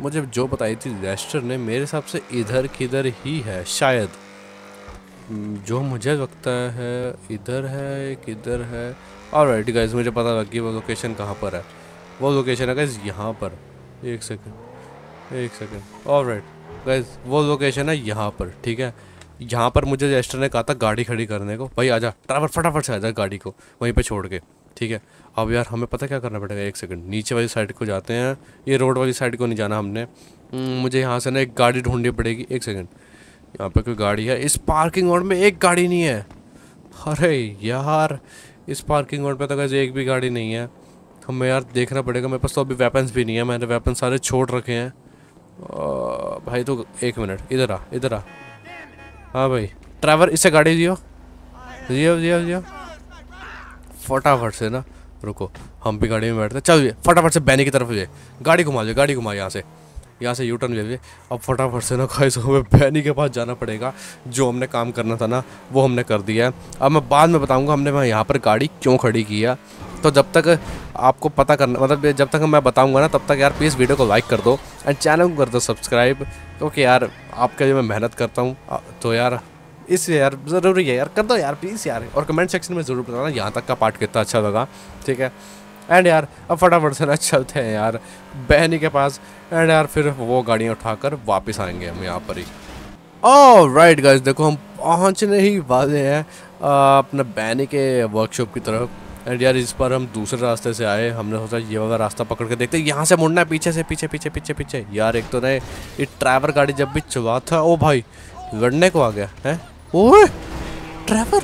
मुझे जो बताई थी रेस्टर ने मेरे हिसाब से इधर किधर ही है शायद जो मुझे लगता है इधर है किधर है और राइट गाइज मुझे पता लग गया वो लोकेशन कहाँ पर है वो लोकेशन है गाइज यहाँ पर एक सेकेंड एक सेकेंड और राइट गाइज वो लोकेशन है यहाँ पर ठीक है यहाँ पर मुझे रेस्टर ने कहा था गाड़ी खड़ी करने को भाई आजा ड्राइवर फटाफट से जा गाड़ी को वहीं पर छोड़ के ठीक है अब यार हमें पता क्या करना पड़ेगा एक सेकंड नीचे वाली साइड को जाते हैं ये रोड वाली साइड को नहीं जाना हमने हम्म, मुझे यहाँ से ना एक गाड़ी ढूंढनी पड़ेगी एक सेकंड यहाँ पे कोई गाड़ी है इस पार्किंग रोड में एक गाड़ी नहीं है अरे यार इस पार्किंग रोड पर तो कैसे एक भी गाड़ी नहीं है हमें यार देखना पड़ेगा मेरे पास तो अभी वेपन्स भी नहीं है मैंने वेपन सारे छोड़ रखे हैं भाई तो एक मिनट इधर आ इधर आ हाँ भाई ड्राइवर इसे गाड़ी दियो दियो दियो दियो फटाफट से ना रुको हम भी गाड़ी में बैठते हैं चलिए फटाफट से बैनी की तरफ जाए गाड़ी घुमा लीजिए गाड़ी घुमा यहाँ से यहाँ से यू टर्न ले लिए अब फटाफट से ना खाई हमें बैनी के पास जाना पड़ेगा जो हमने काम करना था ना वो हमने कर दिया है अब मैं बाद में बताऊँगा हमने मैं यहाँ पर गाड़ी क्यों खड़ी की है तो जब तक आपको पता करना मतलब जब तक मैं बताऊंगा ना तब तक यार प्लीज़ वीडियो को लाइक कर दो एंड चैनल को कर दो सब्सक्राइब क्योंकि तो यार आपके लिए मैं मेहनत करता हूँ तो यार इस यार ज़रूरी है यार कर दो यार प्लीज़ यार और कमेंट सेक्शन में ज़रूर बताना यहाँ तक का पार्ट कितना अच्छा लगा ठीक है एंड यार अब फटाफट से ना चलते हैं यार बहनी के पास एंड यार फिर वो गाड़ियाँ उठाकर वापस आएंगे हम यहाँ पर ही ओ राइट गाइज देखो हम पहुँचने ही वाले हैं अपने बहनी के वर्कशॉप की तरफ एंड यार इस पर हम दूसरे रास्ते से आए हमने सोचा ये वाला रास्ता पकड़ के देखते हैं यहाँ से मुड़ना है पीछे से पीछे पीछे पीछे पीछे यार एक तो नहीं ये ड्राइवर गाड़ी जब भी चलाता था ओ भाई लड़ने को आ गया है ओए ट्रेवर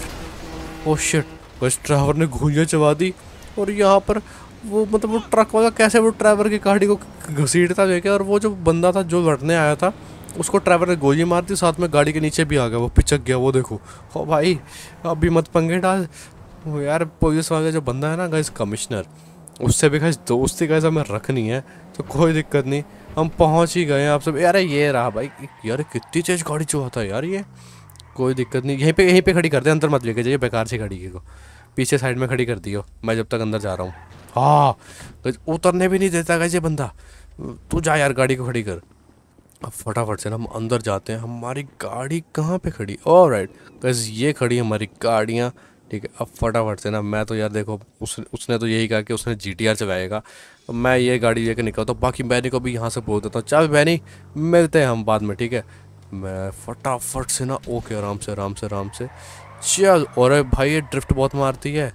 ओ शिट बस ट्रेवर ने गोलियाँ चबा दी और यहाँ पर वो मतलब वो ट्रक वाला कैसे वो ट्रैवर की गाड़ी को घसीटता लेके और वो जो बंदा था जो लड़ने आया था उसको ट्रैवर ने गोली मार दी साथ में गाड़ी के नीचे भी आ गया वो पिचक गया वो देखो ओ भाई अभी मत पंगे डाल यार पुलिस वाले जो बंदा है ना गाइस कमिश्नर उससे भी गाइस दोस्ती गाइस हमें रखनी है तो कोई दिक्कत नहीं हम पहुंच ही गए हैं आप सब यार ये रहा भाई यार कितनी तेज गाड़ी चलाता है यार ये कोई दिक्कत नहीं यहीं पे यहीं पे खड़ी कर दे अंदर मत लेके जाइए बेकार से खड़ी को पीछे साइड में खड़ी कर दियो मैं जब तक अंदर जा रहा हूँ हाँ तो उतरने भी नहीं देता गया ये बंदा तू जा यार गाड़ी को खड़ी कर अब फटाफट से ना हम अंदर जाते हैं हमारी गाड़ी कहाँ पे खड़ी और राइट कैसे ये खड़ी हमारी गाड़ियाँ ठीक है अब फटाफट से ना मैं तो यार देखो उस उसने तो यही कहा कि उसने जी टी आर चलाएगा तो मैं ये गाड़ी लेकर निकलता हूँ बाकी बहनी को भी यहाँ से बोल देता हूँ चल बहनी मिलते हैं हम बाद में ठीक है मैं फटाफट से ना ओके आराम से आराम से आराम से चल और भाई ये ड्रिफ्ट बहुत मारती है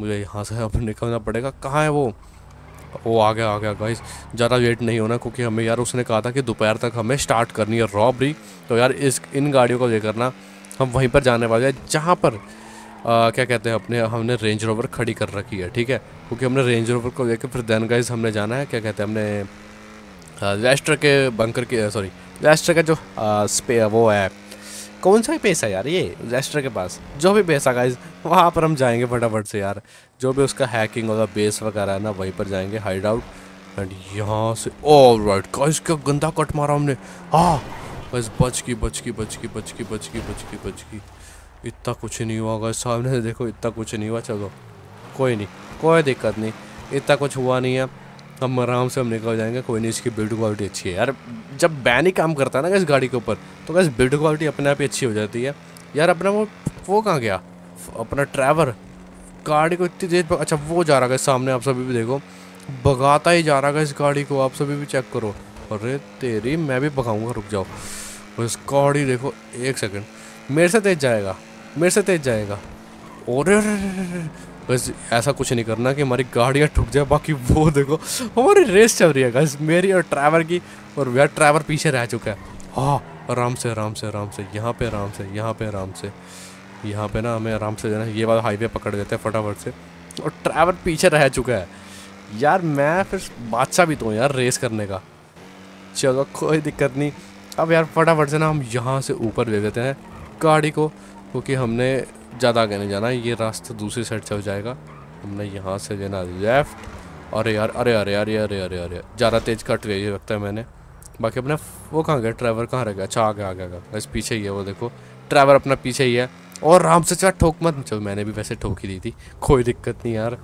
मुझे यहाँ से अब निकलना पड़ेगा कहाँ है वो वो आ गया आ गया गाइस ज़्यादा वेट नहीं होना क्योंकि हमें यार उसने कहा था कि दोपहर तक हमें स्टार्ट करनी है रॉबरी तो यार इस इन गाड़ियों को लेकर ना हम वहीं पर जाने वाले हैं जहाँ पर आ, क्या कहते हैं अपने हमने रेंज रोवर खड़ी कर रखी है ठीक है क्योंकि हमने रेंज रोवर को लेकर फिर देन गाइज हमने जाना है क्या कहते हैं हमने लेस्टर के बंकर के सॉरी रेस्टर का जो स्पे वो है कौन सा बेस है यार ये रेस्टर के पास जो भी बेस है गाइज वहाँ पर हम जाएंगे फटाफट से यार जो भी उसका हैकिंग होगा बेस वगैरह है ना वहीं पर जाएंगे हाइड आउट एंड यहाँ से ऑल राइट गाइज क्या गंदा कट मारा हमने हाँ बस बच की बच की बच की बच की बच की बच की बच की इतना कुछ नहीं हुआ गाइज सामने से देखो इतना कुछ नहीं हुआ चलो कोई नहीं कोई दिक्कत नहीं इतना कुछ हुआ नहीं है हम आराम से हम निकल जाएंगे कोई नहीं इसकी बिल्ड क्वालिटी अच्छी है यार जब बैन ही काम करता है ना इस गाड़ी के ऊपर तो गैस बिल्ड क्वालिटी अपने आप ही अच्छी हो जाती है यार अपना वो वो कहाँ गया अपना ट्रैवर गाड़ी को इतनी तेज़ अच्छा वो जा रहा है सामने आप सभी भी देखो भगाता ही जा रहा है इस गाड़ी को आप सभी भी चेक करो अरे तेरी मैं भी भगाऊँगा रुक जाओ बस गाड़ी देखो एक सेकेंड मेरे से तेज जाएगा मेरे से तेज जाएगा और बस ऐसा कुछ नहीं करना कि हमारी गाड़ियाँ ठुक जाए बाकी वो देखो हमारी रेस चल रही है बस मेरी और ड्राइवर की और वह ड्राइवर पीछे रह चुका है हाँ आराम से आराम से आराम से यहाँ पे आराम से यहाँ पे आराम से यहाँ पे ना हमें आराम से जाना ये वाला हाईवे पकड़ देते हैं फटाफट से और ड्राइवर पीछे रह चुका है यार मैं फिर बादशाह भी तो यार रेस करने का चलो कोई दिक्कत नहीं अब यार फटाफट से ना हम यहाँ से ऊपर दे देते हैं गाड़ी को क्योंकि हमने ज़्यादा आगे नहीं जाना ये रास्ता दूसरी साइड से हो जाएगा हमने यहाँ से लेना लेफ्ट अरे यार अरे अरे अरे अरे अरे अरे ज़्यादा तेज़ कट गया ये लगता है मैंने बाकी अपना वो कहाँ गया ड्राइवर कहाँ रह गया अच्छा आगे आ गया बस पीछे ही है वो देखो ड्राइवर अपना पीछे ही है और आराम से चार ठोक मत चलो मैंने भी वैसे ठोक ही दी थी कोई दिक्कत नहीं यार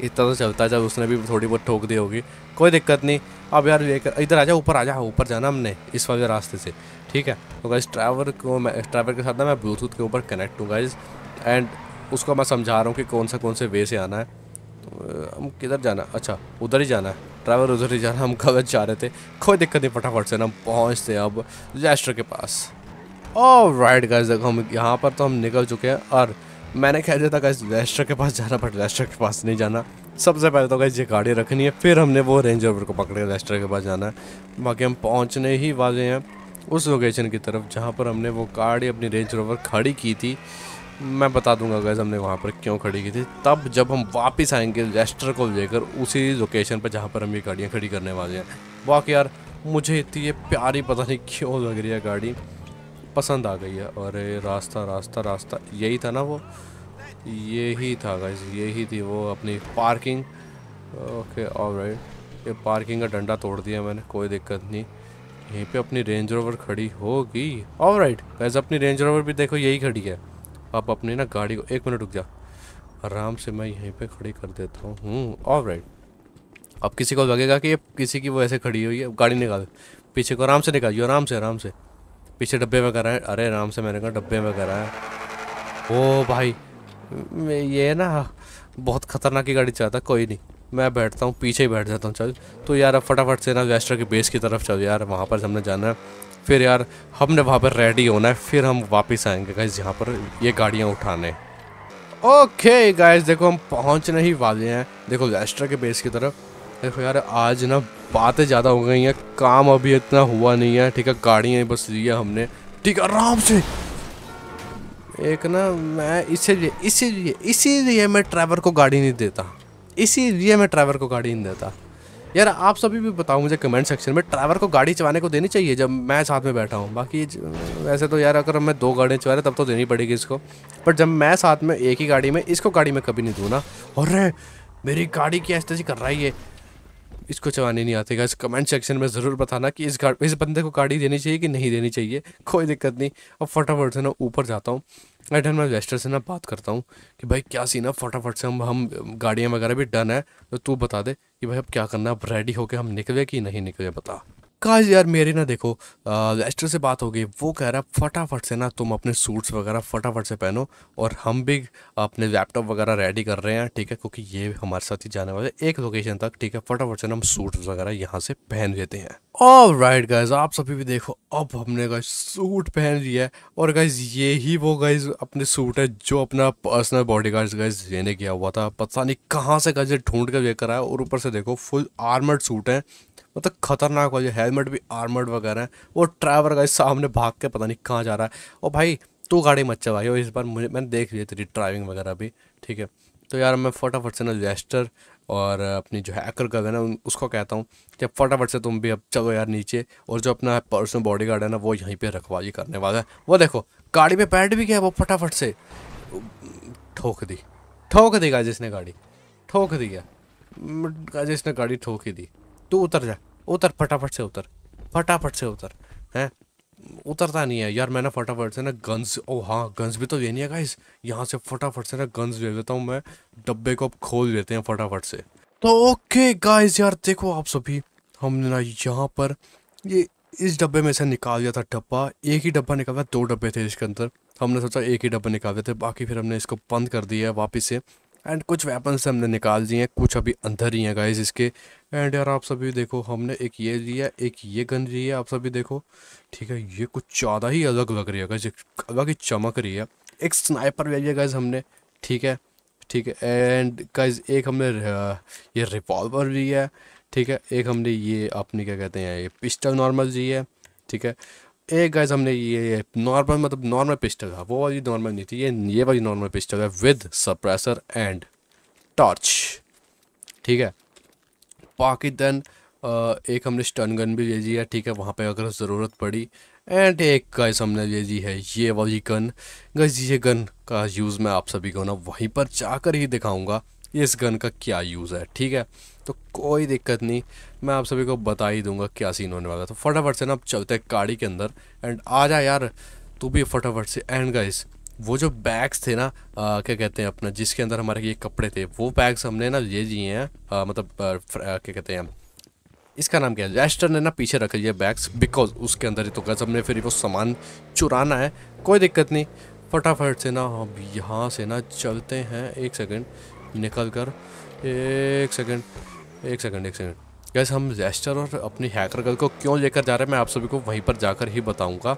इतना तो चलता है जब उसने भी थोड़ी बहुत ठोक दी होगी कोई दिक्कत नहीं अब यार लेकर इधर आ जाओ ऊपर आ जाओ ऊपर जाना हमने इस वाले रास्ते से ठीक है तो गाइज ट्रैवर को मैं ट्रैवर के साथ ना मैं ब्लूटूथ के ऊपर कनेक्ट हूँ गाइज एंड उसको मैं समझा रहा हूँ कि कौन सा कौन से वे से आना है तो हम किधर जाना अच्छा उधर ही जाना है ट्रैवल उधर ही जाना हम कवर जा रहे थे कोई दिक्कत नहीं फटाफट से ना हम पहुँचते अब जैस्टर के पास और राइट गाइज देखो हम यहाँ पर तो हम निकल चुके हैं और मैंने कह दिया था गाइज लेस्टर के पास जाना बट लेस्टर के पास नहीं जाना सबसे पहले तो गाइज ये गाड़ी रखनी है फिर हमने वो रेंजर को पकड़ के के पास जाना है बाकी हम पहुँचने ही वाले हैं उस लोकेशन की तरफ जहाँ पर हमने वो गाड़ी अपनी रेंज रोवर खड़ी की थी मैं बता दूंगा गैस हमने वहाँ पर क्यों खड़ी की थी तब जब हम वापस आएंगे रेस्टर को लेकर उसी लोकेशन पर जहाँ पर हम ये गाड़ियाँ खड़ी करने वाले हैं वाकई यार मुझे इतनी ये प्यारी पता नहीं क्यों लग रही है गाड़ी पसंद आ गई है और रास्ता रास्ता रास्ता यही था ना वो यही था गाइस यही थी वो अपनी पार्किंग ओके ऑलराइट ये पार्किंग का डंडा तोड़ दिया मैंने कोई दिक्कत नहीं यहीं पे अपनी रेंज रोवर खड़ी होगी ऑल राइट वैसे अपनी रेंज रोवर भी देखो यही खड़ी है आप अपनी ना गाड़ी को एक मिनट रुक जा आराम से मैं यहीं पे खड़ी कर देता हूँ ऑल राइट अब किसी को लगेगा कि ये किसी की वो ऐसे खड़ी हुई है गाड़ी निकाल पीछे को आराम से निकालियो आराम से आराम से पीछे डब्बे में करा अरे आराम से मैंने कहा डब्बे में कराए ओ भाई ये ना बहुत खतरनाक की गाड़ी चाहता कोई नहीं मैं बैठता हूँ पीछे ही बैठ जाता हूँ चल तो यार अब फटाफट से ना वेस्टर के बेस की तरफ चल यार वहाँ पर हमने जाना है फिर यार हमने वहाँ पर रेडी होना है फिर हम वापस आएंगे गाइज यहाँ पर ये गाड़ियाँ उठाने ओके गाइज देखो हम पहुँचने ही वाले हैं देखो वेस्टर के बेस की तरफ देखो यार आज ना बातें ज़्यादा हो गई हैं काम अभी इतना हुआ नहीं है ठीक है गाड़ियाँ बस ली है हमने ठीक है आराम से एक ना मैं इसीलिए इसीलिए इसीलिए मैं ड्राइवर को गाड़ी नहीं देता इसी लिए मैं ड्राइवर को गाड़ी नहीं देता यार आप सभी भी बताओ मुझे कमेंट सेक्शन में ड्राइवर को गाड़ी चलाने को देनी चाहिए जब मैं साथ में बैठा हूँ बाकी वैसे तो यार अगर मैं दो गाड़ियाँ चला रहा तब तो देनी पड़ेगी इसको बट जब मैं साथ में एक ही गाड़ी में इसको गाड़ी में कभी नहीं दूँगा और मेरी गाड़ी की ऐसे कर रहा है ये इसको चलाने नहीं आते इस कमेंट सेक्शन में ज़रूर बताना कि इस गाड़ी इस बंदे को गाड़ी देनी चाहिए कि नहीं देनी चाहिए कोई दिक्कत नहीं अब फटाफट से ना ऊपर जाता हूँ एट मैं वेस्टर से ना बात करता हूँ कि भाई क्या सीन है फटाफट से हम हम गाड़ियाँ वगैरह भी डन है तो तू बता दे कि भाई अब क्या करना है अब रेडी होके हम निकले कि नहीं निकले बता गाइस यार मेरे ना देखो लेस्टर से बात हो गई वो कह रहा है फटाफट से ना तुम अपने सूट्स वगैरह फटाफट से पहनो और हम भी अपने लैपटॉप वगैरह रेडी कर रहे हैं ठीक है क्योंकि ये हमारे साथ ही जाने वाले एक लोकेशन तक ठीक है फटाफट से ना हम सूट्स वगैरह यहाँ से पहन लेते हैं और राइट गाइज आप सभी भी देखो अब हमने गाइज सूट पहन लिया है और गाइज ये ही वो गाइज अपने सूट है जो अपना पर्सनल बॉडी गार्ड गाइज लेने गया हुआ था पता नहीं कहाँ से गाइज ढूंढ कर लेकर आया और ऊपर से देखो फुल आर्मर्ड सूट है मतलब खतरनाक हो हेलमेट भी आर्मर्ड वगैरह है वो ड्राइवर का सामने भाग के पता नहीं कहाँ जा रहा है और भाई तू गाड़ी मत चलाई और इस बार मुझे मैंने देख ली तेरी ड्राइविंग वगैरह भी ठीक है तो यार मैं फटाफट से ना लेस्टर और अपनी जो हैकर का है ना उसको कहता हूँ कि फटाफट से तुम भी अब चलो यार नीचे और जो अपना पर्सनल बॉडी गार्ड है ना वो यहीं पे रखवाली करने वाला है वो देखो गाड़ी में बैठ भी गया वो फटाफट से ठोक दी ठोक दी गाजिस ने गाड़ी ठोक दी गया गाजिस ने गाड़ी ठोक ही दी तू उतर जा उतर फटाफट से उतर फटाफट से उतर हैं उतरता नहीं है यार मैंने फटाफट से ना गन्स ओ oh, हाँ गन्स भी तो लेनी है गाइस यहाँ से फटाफट से ना गन्स ले लेता हूँ मैं डब्बे को अब खोल देते हैं फटाफट से तो ओके गाइस यार देखो आप सभी हमने ना यहाँ पर ये इस डब्बे में से निकाल दिया था डब्बा एक ही डब्बा निकाला दो डब्बे थे इसके अंदर हमने सोचा एक ही डब्बा निकाल दिया थे बाकी फिर हमने इसको बंद कर दिया है वापस से एंड कुछ वेपन्स हमने निकाल दिए हैं कुछ अभी अंदर ही हैं गाइज इसके एंड यार आप सभी देखो हमने एक ये लिया एक ये गन लिया है आप सभी देखो ठीक है ये कुछ ज़्यादा ही अलग लग रही है गाइज अलग ही चमक रही है एक स्नाइपर ले लिया गाइज हमने ठीक है ठीक है एंड गाइज एक हमने ये रिवॉल्वर लिया है ठीक है एक हमने ये अपनी क्या कहते हैं ये पिस्टल नॉर्मल जी है ठीक है एक गाइस हमने ये नॉर्मल मतलब नॉर्मल पिस्टल है वो वाली नॉर्मल नहीं थी ये ये वाली नॉर्मल पिस्टल है विद सप्रेसर एंड टॉर्च ठीक है बाकी देन एक हमने स्टन गन भी ले लिया ठीक है वहाँ पे अगर ज़रूरत पड़ी एंड एक गाइस हमने ले ली है ये वाली गन गाइस ये गन का यूज़ मैं आप सभी को ना वहीं पर जाकर ही दिखाऊंगा इस गन का क्या यूज़ है ठीक है तो कोई दिक्कत नहीं मैं आप सभी को बता ही दूंगा क्या सीन होने वाला तो फटाफट से ना आप चलते हैं गाड़ी के अंदर एंड आ जा यार तू भी फटाफट से एंड गाइस वो जो बैग्स थे ना आ, क्या कहते हैं अपना जिसके अंदर हमारे ये कपड़े थे वो बैग्स हमने ना ये जिए हैं मतलब आ, क्या कहते हैं इसका नाम क्या है लेस्टर ने ना पीछे रख लिया बैग्स बिकॉज उसके अंदर ही तो गज हमने फिर वो सामान चुराना है कोई दिक्कत नहीं फटाफट से ना हम यहाँ से ना चलते हैं एक सेकेंड निकल कर एक सेकंड एक सेकंड एक सेकंड गैस हम जेस्टर और अपनी हैकर गर्ल को क्यों लेकर जा रहे हैं मैं आप सभी को वहीं पर जाकर ही बताऊंगा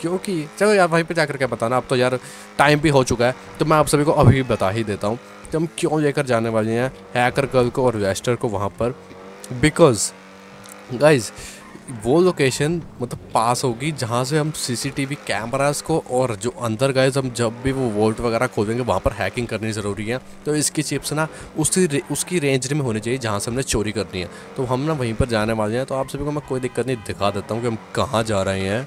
क्योंकि चलो यार वहीं पर जाकर क्या बताना अब तो यार टाइम भी हो चुका है तो मैं आप सभी को अभी बता ही देता हूँ कि हम क्यों लेकर जाने वाले हैं हैकर गर्ल को और जेस्टर को वहाँ पर बिकॉज गाइज वो लोकेशन मतलब पास होगी जहाँ से हम सीसीटीवी कैमरास को और जो अंदर गए हम जब भी वो वोल्ट वगैरह खोलेंगे वहाँ पर हैकिंग करनी ज़रूरी है तो इसकी चिप्स ना उसी रे, उसकी रेंज में होनी चाहिए जहाँ से हमने चोरी करनी है तो हम ना वहीं पर जाने वाले हैं तो आप सभी को मैं कोई दिक्कत नहीं दिखा देता हूँ कि हम कहाँ जा रहे हैं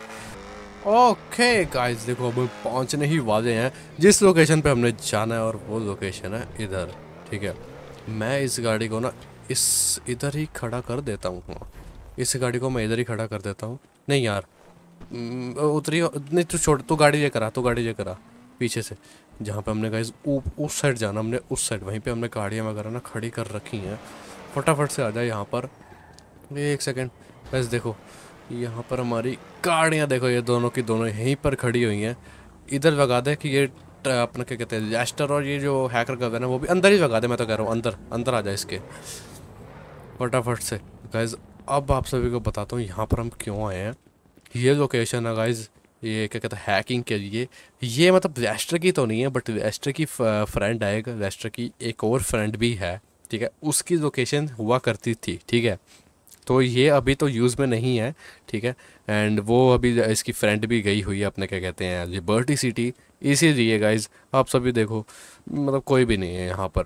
ओके गाइस देखो अब पहुँचने ही वाले हैं जिस लोकेशन पर हमने जाना है और वो लोकेशन है इधर ठीक है मैं इस गाड़ी को ना इस इधर ही खड़ा कर देता हूँ इस गाड़ी को मैं इधर ही खड़ा कर देता हूँ नहीं यार हम्म, उतरी नहीं तू छोड़ तो गाड़ी ले करा तो गाड़ी ले करा पीछे से जहाँ पे हमने गाइज उस साइड जाना हमने उस साइड वहीं पे हमने गाड़ियाँ वगैरह ना खड़ी कर रखी हैं फटाफट से आ जाए यहाँ पर एक सेकेंड बस देखो यहाँ पर हमारी गाड़ियाँ देखो ये दोनों की दोनों यहीं पर खड़ी हुई हैं इधर लगा दे कि ये अपना क्या कहते हैं लेस्टर और ये जो हैकर कर देना वो भी अंदर ही लगा दे मैं तो कह रहा हूँ अंदर अंदर आ जाए इसके फटाफट से गाइज अब आप सभी को बताता हूँ यहाँ पर हम क्यों आए हैं ये लोकेशन है गाइज ये क्या कहते हैं हैकिंग के लिए ये मतलब वेस्टर की तो नहीं है बट वेस्टर की फ्रेंड आएगा वेस्टर की एक और फ्रेंड भी है ठीक है उसकी लोकेशन हुआ करती थी ठीक है तो ये अभी तो यूज़ में नहीं है ठीक है एंड वो अभी इसकी फ्रेंड भी गई हुई है अपने क्या कहते हैं लिबर्टी सिटी इसी लिए गाइज आप सभी देखो मतलब कोई भी नहीं है यहाँ पर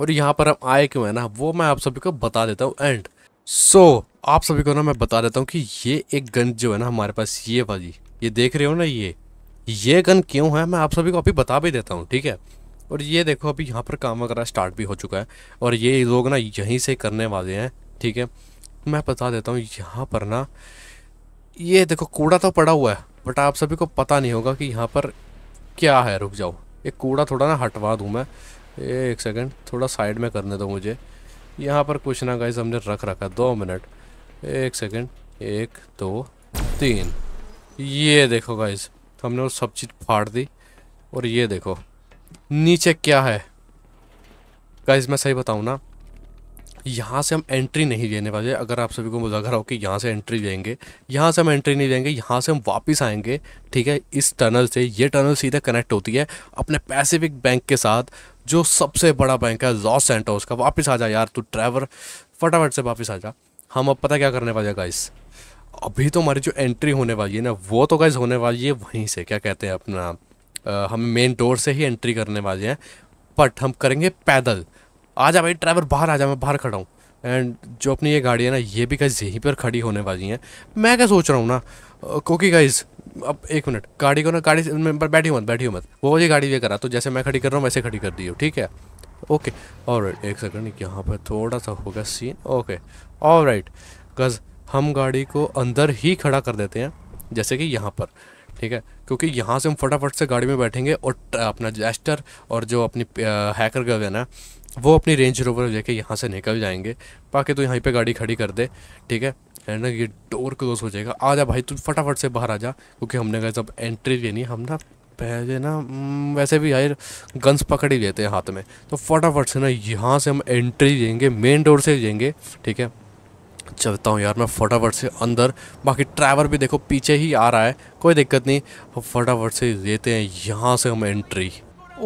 और यहाँ पर हम आए क्यों है ना वो मैं आप सभी को बता देता हूँ एंड सो so, आप सभी को ना मैं बता देता हूँ कि ये एक गन जो है ना हमारे पास ये भाजी ये देख रहे हो ना ये ये गन क्यों है मैं आप सभी को अभी बता भी देता हूँ ठीक है और ये देखो अभी यहाँ पर काम वगैरह स्टार्ट भी हो चुका है और ये लोग ना यहीं से करने वाले हैं ठीक है मैं बता देता हूँ यहाँ पर ना ये देखो कूड़ा तो पड़ा हुआ है बट आप सभी को पता नहीं होगा कि यहाँ पर क्या है रुक जाओ एक कूड़ा थोड़ा ना हटवा दूँ मैं एक सेकंड थोड़ा साइड में करने दो मुझे यहाँ पर कुछ ना गाइज हमने रख रखा दो मिनट एक सेकंड एक दो तीन ये देखो गाइज हमने वो सब चीज़ फाड़ दी और ये देखो नीचे क्या है गाइज मैं सही बताऊँ ना यहाँ से हम एंट्री नहीं लेने वाले अगर आप सभी को मुजाकर हो कि यहाँ से एंट्री लेंगे यहाँ से हम एंट्री नहीं लेंगे यहाँ से हम वापस आएंगे ठीक है इस टनल से ये टनल सीधा कनेक्ट होती है अपने पैसिफिक बैंक के साथ जो सबसे बड़ा बैंक है लॉस सेंटोस का वापस आ जा यार तू ड्राइवर फटाफट से वापस आ जा हम अब पता क्या करने वाले हैं गाइस अभी तो हमारी जो एंट्री होने वाली है ना वो तो गाइस होने वाली है वहीं से क्या कहते हैं अपना हम मेन डोर से ही एंट्री करने वाले हैं बट हम करेंगे पैदल आ जा भाई ड्राइवर बाहर आ जा मैं बाहर खड़ा हूँ एंड जो अपनी ये गाड़ी है ना ये भी कहीं यहीं पर खड़ी होने वाली है मैं क्या सोच रहा हूँ ना कोकी गाइज अब एक मिनट गाड़ी को ना गाड़ी पर बैठी मत बैठी मत वो वही गाड़ी वे करा तो जैसे मैं खड़ी कर रहा हूँ वैसे खड़ी कर दी हूँ ठीक है ओके और एक सेकंड यहाँ पर थोड़ा सा होगा सीन ओके और राइट गज़ हम गाड़ी को अंदर ही खड़ा कर देते हैं जैसे कि यहाँ पर ठीक है क्योंकि यहाँ से हम फटाफट से गाड़ी में बैठेंगे और अपना जैस्टर और जो अपनी हैकर का है ना वो अपनी रेंज रोवर लेके यहाँ से निकल जाएंगे बाकी तो यहीं पे गाड़ी खड़ी कर दे ठीक है है ना ये डोर क्लोज हो जाएगा आ जा भाई तू फटाफट से बाहर आ जा क्योंकि हमने कहा सब एंट्री लेनी हम ना पहले ना हम्म, वैसे भी यार गन्स पकड़ ही लेते हैं हाथ में तो फटाफट से ना यहाँ से हम एंट्री लेंगे मेन डोर से लेंगे ठीक है चलता हूँ यार मैं फटाफट से अंदर बाकी ड्राइवर भी देखो पीछे ही आ रहा है कोई दिक्कत नहीं हम फटाफट से लेते हैं यहाँ से हम एंट्री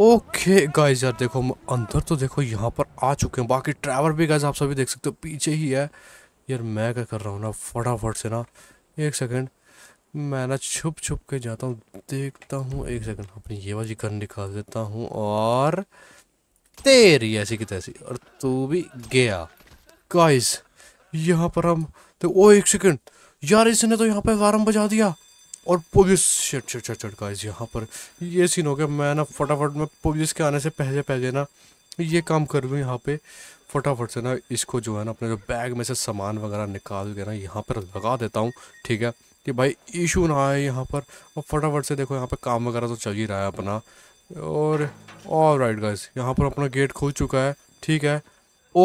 ओके गाइस यार देखो हम अंदर तो देखो यहाँ पर आ चुके हैं बाकी ड्राइवर भी गाइस आप सभी देख सकते हो पीछे ही है यार मैं क्या कर रहा हूँ ना फटाफट से ना एक सेकंड मैं ना छुप छुप के जाता हूँ देखता हूँ एक सेकंड अपनी ये वाली गन निकाल देता हूँ और तेरी ऐसी की तैसी और तू भी गया गाइस यहाँ पर हम तो ओ एक सेकंड यार इसने तो यहाँ पे अलार्म बजा दिया और police shut shut shut shut guys यहाँ पर ये सीन हो गया मैं ना फटाफट में पुलिस के आने से पहले पहले ना ये काम कर लूँ यहाँ पे फटाफट से ना इसको जो है ना अपने जो बैग में से सामान वगैरह निकाल के ना यहाँ पर लगा देता हूँ ठीक है कि भाई इशू ना आए यहाँ पर और फटाफट से देखो यहाँ पर काम वगैरह तो चल ही रहा है अपना और ऑल राइट गाइस यहाँ पर अपना गेट खुल चुका है ठीक है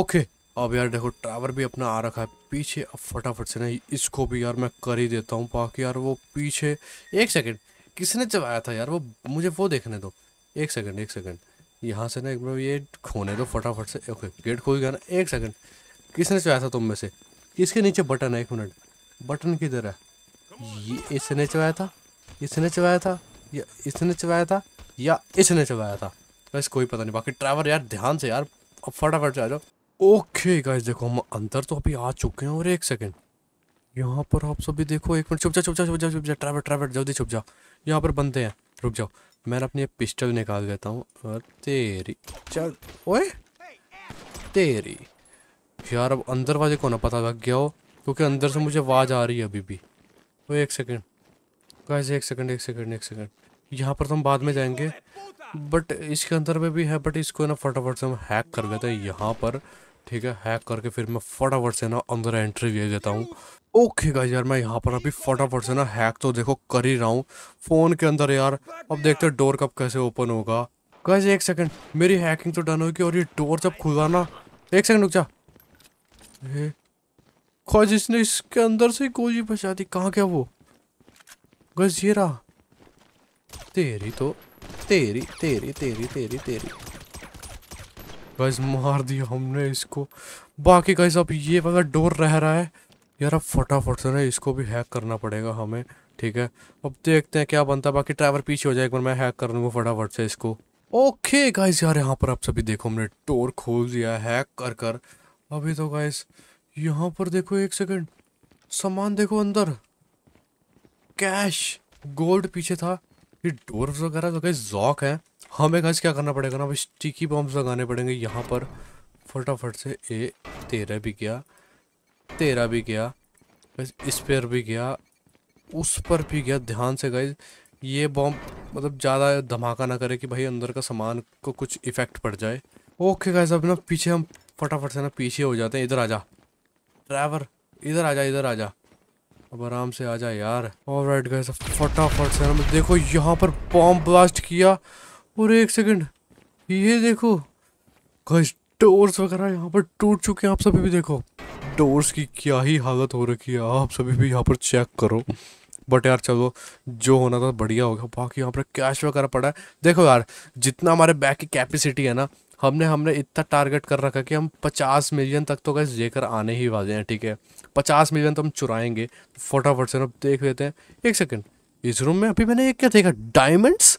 ओके अब यार देखो ट्रैवर भी अपना आ रखा है पीछे अब फटाफट से ना इसको भी यार मैं कर ही देता हूँ बाकी यार वो पीछे एक सेकंड किसने चबाया था यार वो मुझे वो देखने दो एक सेकंड एक सेकंड यहाँ से ना एक बार ये खोने दो फटाफट से ओके गेट खोल गया ना एक सेकंड किसने चुराया था तुम में से किसके नीचे बटन है एक मिनट बटन किधर है ये इसने चबाया था इसने चबाया था या इसने चबाया था या इसने चबाया था बस कोई पता नहीं बाकी ड्राइवर यार ध्यान से यार अब फटाफट से आ जाओ ओके गाइस देखो हम अंदर तो अभी आ चुके हैं और एक सेकंड यहाँ पर आप सभी देखो एक मिनट चुप जा चुप जा चुप जा चुप जा ड्राइवर ड्राइवर जल्दी छुप जाओ यहाँ पर बनते हैं रुक जाओ मैं अपनी पिस्टल निकाल देता हूँ और तेरी चल ओए तेरी यार अब अंदर वाले को ना पता लग गया हो क्योंकि अंदर से मुझे आवाज़ आ रही है अभी भी वो एक सेकेंड कैसे एक सेकेंड एक सेकेंड एक सेकेंड यहाँ पर तो हम बाद में जाएंगे बट इसके अंदर में भी है बट इसको ना फटाफट से हम हैक कर गए हैं यहाँ पर ठीक है हैक करके फिर मैं फटाफट से ना अंदर एंट्री ले देता हूँ ओके गाइस यार मैं यहाँ पर अभी फटाफट से ना हैक तो देखो कर ही रहा हूँ फ़ोन के अंदर यार अब देखते हैं डोर कब कैसे ओपन होगा गाइस एक सेकंड मेरी हैकिंग तो डन होगी और ये डोर जब खुला ना एक सेकंड रुक जा खोज इसने इसके अंदर से गोली बचा दी कहाँ क्या वो गज ये रहा तेरी तो तेरी तेरी तेरी तेरी तेरी गाइस मार दिया हमने इसको बाकी गाइस अब ये वाला डोर रह रहा है यार अब फटाफट से ना इसको भी हैक करना पड़ेगा हमें ठीक है अब देखते हैं क्या बनता है बाकी ड्राइवर पीछे हो जाए एक बार मैं हैक कर लूँगा फटाफट से इसको ओके गाइस यार यहाँ पर आप सभी देखो हमने डोर खोल दिया हैक कर कर अभी तो गाइस यहाँ पर देखो एक सेकेंड सामान देखो अंदर कैश गोल्ड पीछे था ये डोर वगैरह तो गाइस जॉक है हमें हाँ, गाइस क्या करना पड़ेगा ना भाई स्टिकी बॉम्ब्स लगाने पड़ेंगे यहाँ पर फटाफट से ए तेरह भी गया तेरह भी गया बस इस पर भी गया उस पर भी गया ध्यान से गए ये बॉम्ब मतलब ज़्यादा धमाका ना करे कि भाई अंदर का सामान को कुछ इफेक्ट पड़ जाए ओके गाइज अब ना पीछे हम फटाफट से ना पीछे हो जाते हैं इधर आ जा ड्राइवर इधर आ जा इधर आ जा अब आराम से आ जा यार ऑलराइट गाइस फटाफट से ना देखो यहाँ पर बॉम्ब ब्लास्ट किया और एक सेकंड ये देखो गाइस डोर्स वगैरह यहाँ पर टूट चुके हैं आप सभी भी देखो डोर्स की क्या ही हालत हो रखी है आप सभी भी यहाँ पर चेक करो बट यार चलो जो होना था बढ़िया हो गया बाकी यहाँ पर कैश वगैरह पड़ा है देखो यार जितना हमारे बैग की कैपेसिटी है ना हमने हमने इतना टारगेट कर रखा कि हम पचास मिलियन तक तो गैस लेकर आने ही वाले हैं ठीक है पचास मिलियन तो हम चुराएंगे तो फटाफट से हम देख लेते हैं एक सेकेंड इस रूम में अभी मैंने एक क्या देखा डायमंड्स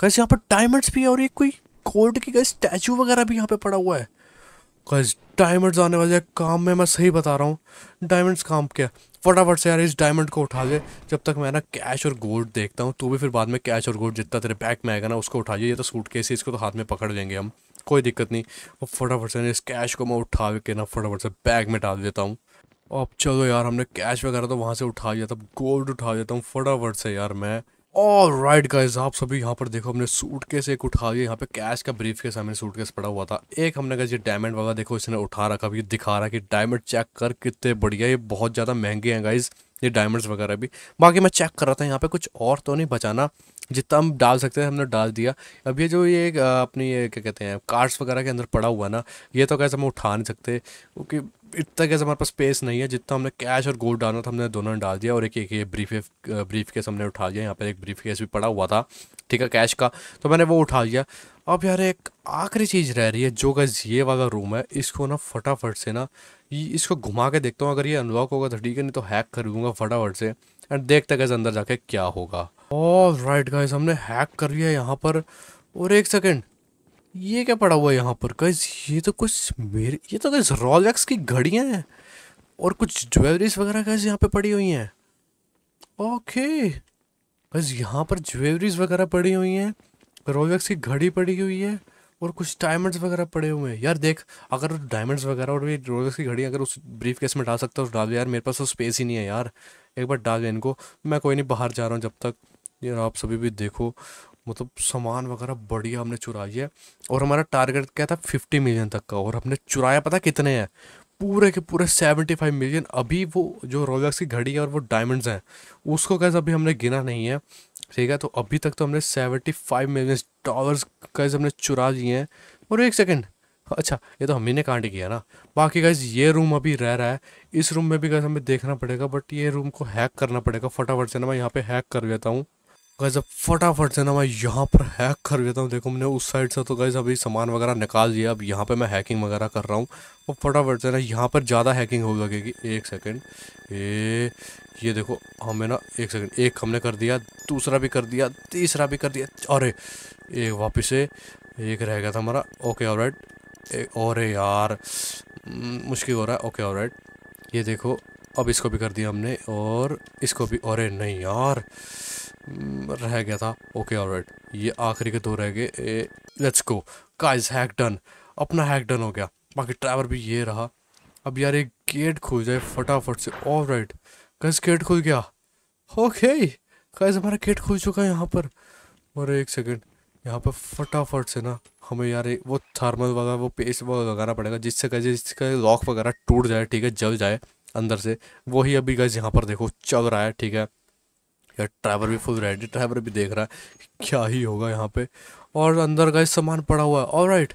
कैसे यहाँ पर डायमंड्स भी है और ये कोई कोर्ट की गैस स्टैचू वगैरह भी यहाँ पे पड़ा हुआ है गैस डायमंड्स आने वाले काम में मैं सही बता रहा हूँ डायमंड्स काम क्या फटाफट से यार इस डायमंड को उठा ले जब तक मैं ना कैश और गोल्ड देखता हूँ तो भी फिर बाद में कैश और गोल्ड जितना तेरे बैग में आएगा ना उसको उठा ये तो सूट केस इसको तो हाथ में पकड़ लेंगे हम कोई दिक्कत नहीं और फटाफट से इस कैश को मैं उठा के ना फटाफट से बैग में डाल देता हूँ अब चलो यार हमने कैश वगैरह तो वहाँ से उठा लिया था गोल्ड उठा देता हूँ फटाफट से यार मैं ऑल राइट गाइज आप सभी यहाँ पर देखो हमने सूट केस एक उठा लिया यहाँ पे कैश का ब्रीफ केस सामने सूट केस पड़ा हुआ था एक हमने कहा डायमंड वाला देखो इसने उठा रखा भी दिखा रहा कि डायमंड चेक कर कितने बढ़िया ये बहुत ज़्यादा महंगे हैं गाइज़ ये डायमंड्स वगैरह भी बाकी मैं चेक कर रहा था यहाँ पे कुछ और तो नहीं बचाना जितना हम डाल सकते थे हमने डाल दिया अब ये जो ये अपनी ये क्या कहते हैं कार्ड्स वगैरह के अंदर पड़ा हुआ ना ये तो कैसे हम उठा नहीं सकते क्योंकि इतना कैसे हमारे पास स्पेस नहीं है जितना हमने कैश और गोल्ड डालना था हमने दोनों ने डाल दिया और एक एक ये ब्रीफ ब्रीफ केस हमने उठा लिया यहाँ पर एक ब्रीफ केस भी पड़ा हुआ था ठीक है कैश का तो मैंने वो उठा लिया अब यार एक आखिरी चीज़ रह रही है जो गज ये वाला रूम है इसको ना फटाफट से ना इसको घुमा के देखता हूँ अगर ये अनलॉक होगा तो ठीक है नहीं तो हैक कर लूँगा फटाफट से एंड देखते कैसे अंदर जाके क्या होगा ऑल राइट गाइज हमने हैक कर लिया यहाँ पर और एक सेकेंड ये क्या पड़ा हुआ है यहाँ पर गाइज ये तो कुछ मेरे ये तो गाइज रॉलेक्स की घड़ियाँ हैं और कुछ ज्वेलरीज वगैरह कैसे यहाँ पे पड़ी हुई हैं ओके बस यहाँ पर ज्वेलरीज वगैरह पड़ी हुई हैं रोलेक्स की घड़ी पड़ी हुई है और कुछ डायमंड्स वगैरह पड़े हुए हैं यार देख अगर डायमंड्स वगैरह और भी रोलेक्स की घड़ी अगर उस ब्रीफ केस में डाल सकता हूँ डाल यार मेरे पास तो स्पेस ही नहीं है यार एक बार डाल इनको मैं कोई नहीं बाहर जा रहा हूँ जब तक यार आप सभी भी देखो मतलब सामान वगैरह बढ़िया हमने चुराई है और हमारा टारगेट क्या था फिफ्टी मिलियन तक का और हमने चुराया पता कितने हैं पूरे के पूरे सेवेंटी फाइव मिलियन अभी वो जो रोलैक्स की घड़ी है और वो डायमंड्स हैं उसको कैसे अभी हमने गिना नहीं है ठीक है तो अभी तक तो हमने सेवेंटी फाइव मिलियन डॉलर्स कैसे हमने चुरा लिए हैं और एक सेकेंड अच्छा ये तो हमने कांड किया ना बाकी गाइज ये रूम अभी रह रहा है इस रूम में भी कैसे हमें देखना पड़ेगा बट ये रूम को हैक करना पड़ेगा फटाफट से ना मैं यहाँ पे हैक कर लेता हूँ गैस अब फटाफट से ना मैं यहाँ पर हैक कर देता हूँ देखो मैंने उस साइड से तो गैस अभी सामान वगैरह निकाल दिया अब यहाँ पे मैं हैकिंग वगैरह कर रहा हूँ और फटाफट से ना यहाँ पर ज़्यादा हैकिंग हो लगेगी एक सेकेंड ये ये देखो हमें ना एक सेकेंड एक हमने कर दिया दूसरा भी कर दिया तीसरा भी कर दिया अरे एक वापस से एक रह गया था हमारा ओके और राइट और यार मुश्किल हो रहा है ओके और राइट ये देखो अब इसको भी कर दिया हमने और इसको भी अरे नहीं यार हम्म, रह गया था ओके ऑलराइट ये आखिरी के दो रह गए let's go guys hack done अपना हैक डन हो गया बाकी ड्राइवर भी ये रहा अब यार एक गेट खुल जाए फटाफट से ऑल राइट गैस गेट खुल गया ओके गैस हमारा गेट खुल चुका है यहाँ पर और एक सेकेंड यहाँ पर फटाफट से ना हमें यार वो थर्मल वगैरह वो पेस्ट वगैरह लगाना पड़ेगा जिससे कैसे जिसका लॉक वगैरह टूट जाए ठीक है जल जाए अंदर से वही अभी गैस यहाँ पर देखो चल रहा है ठीक है यार ट्राइवर भी फुल रेडी ट्राइवर भी देख रहा है क्या ही होगा यहाँ पे और अंदर गए सामान पड़ा हुआ है और राइट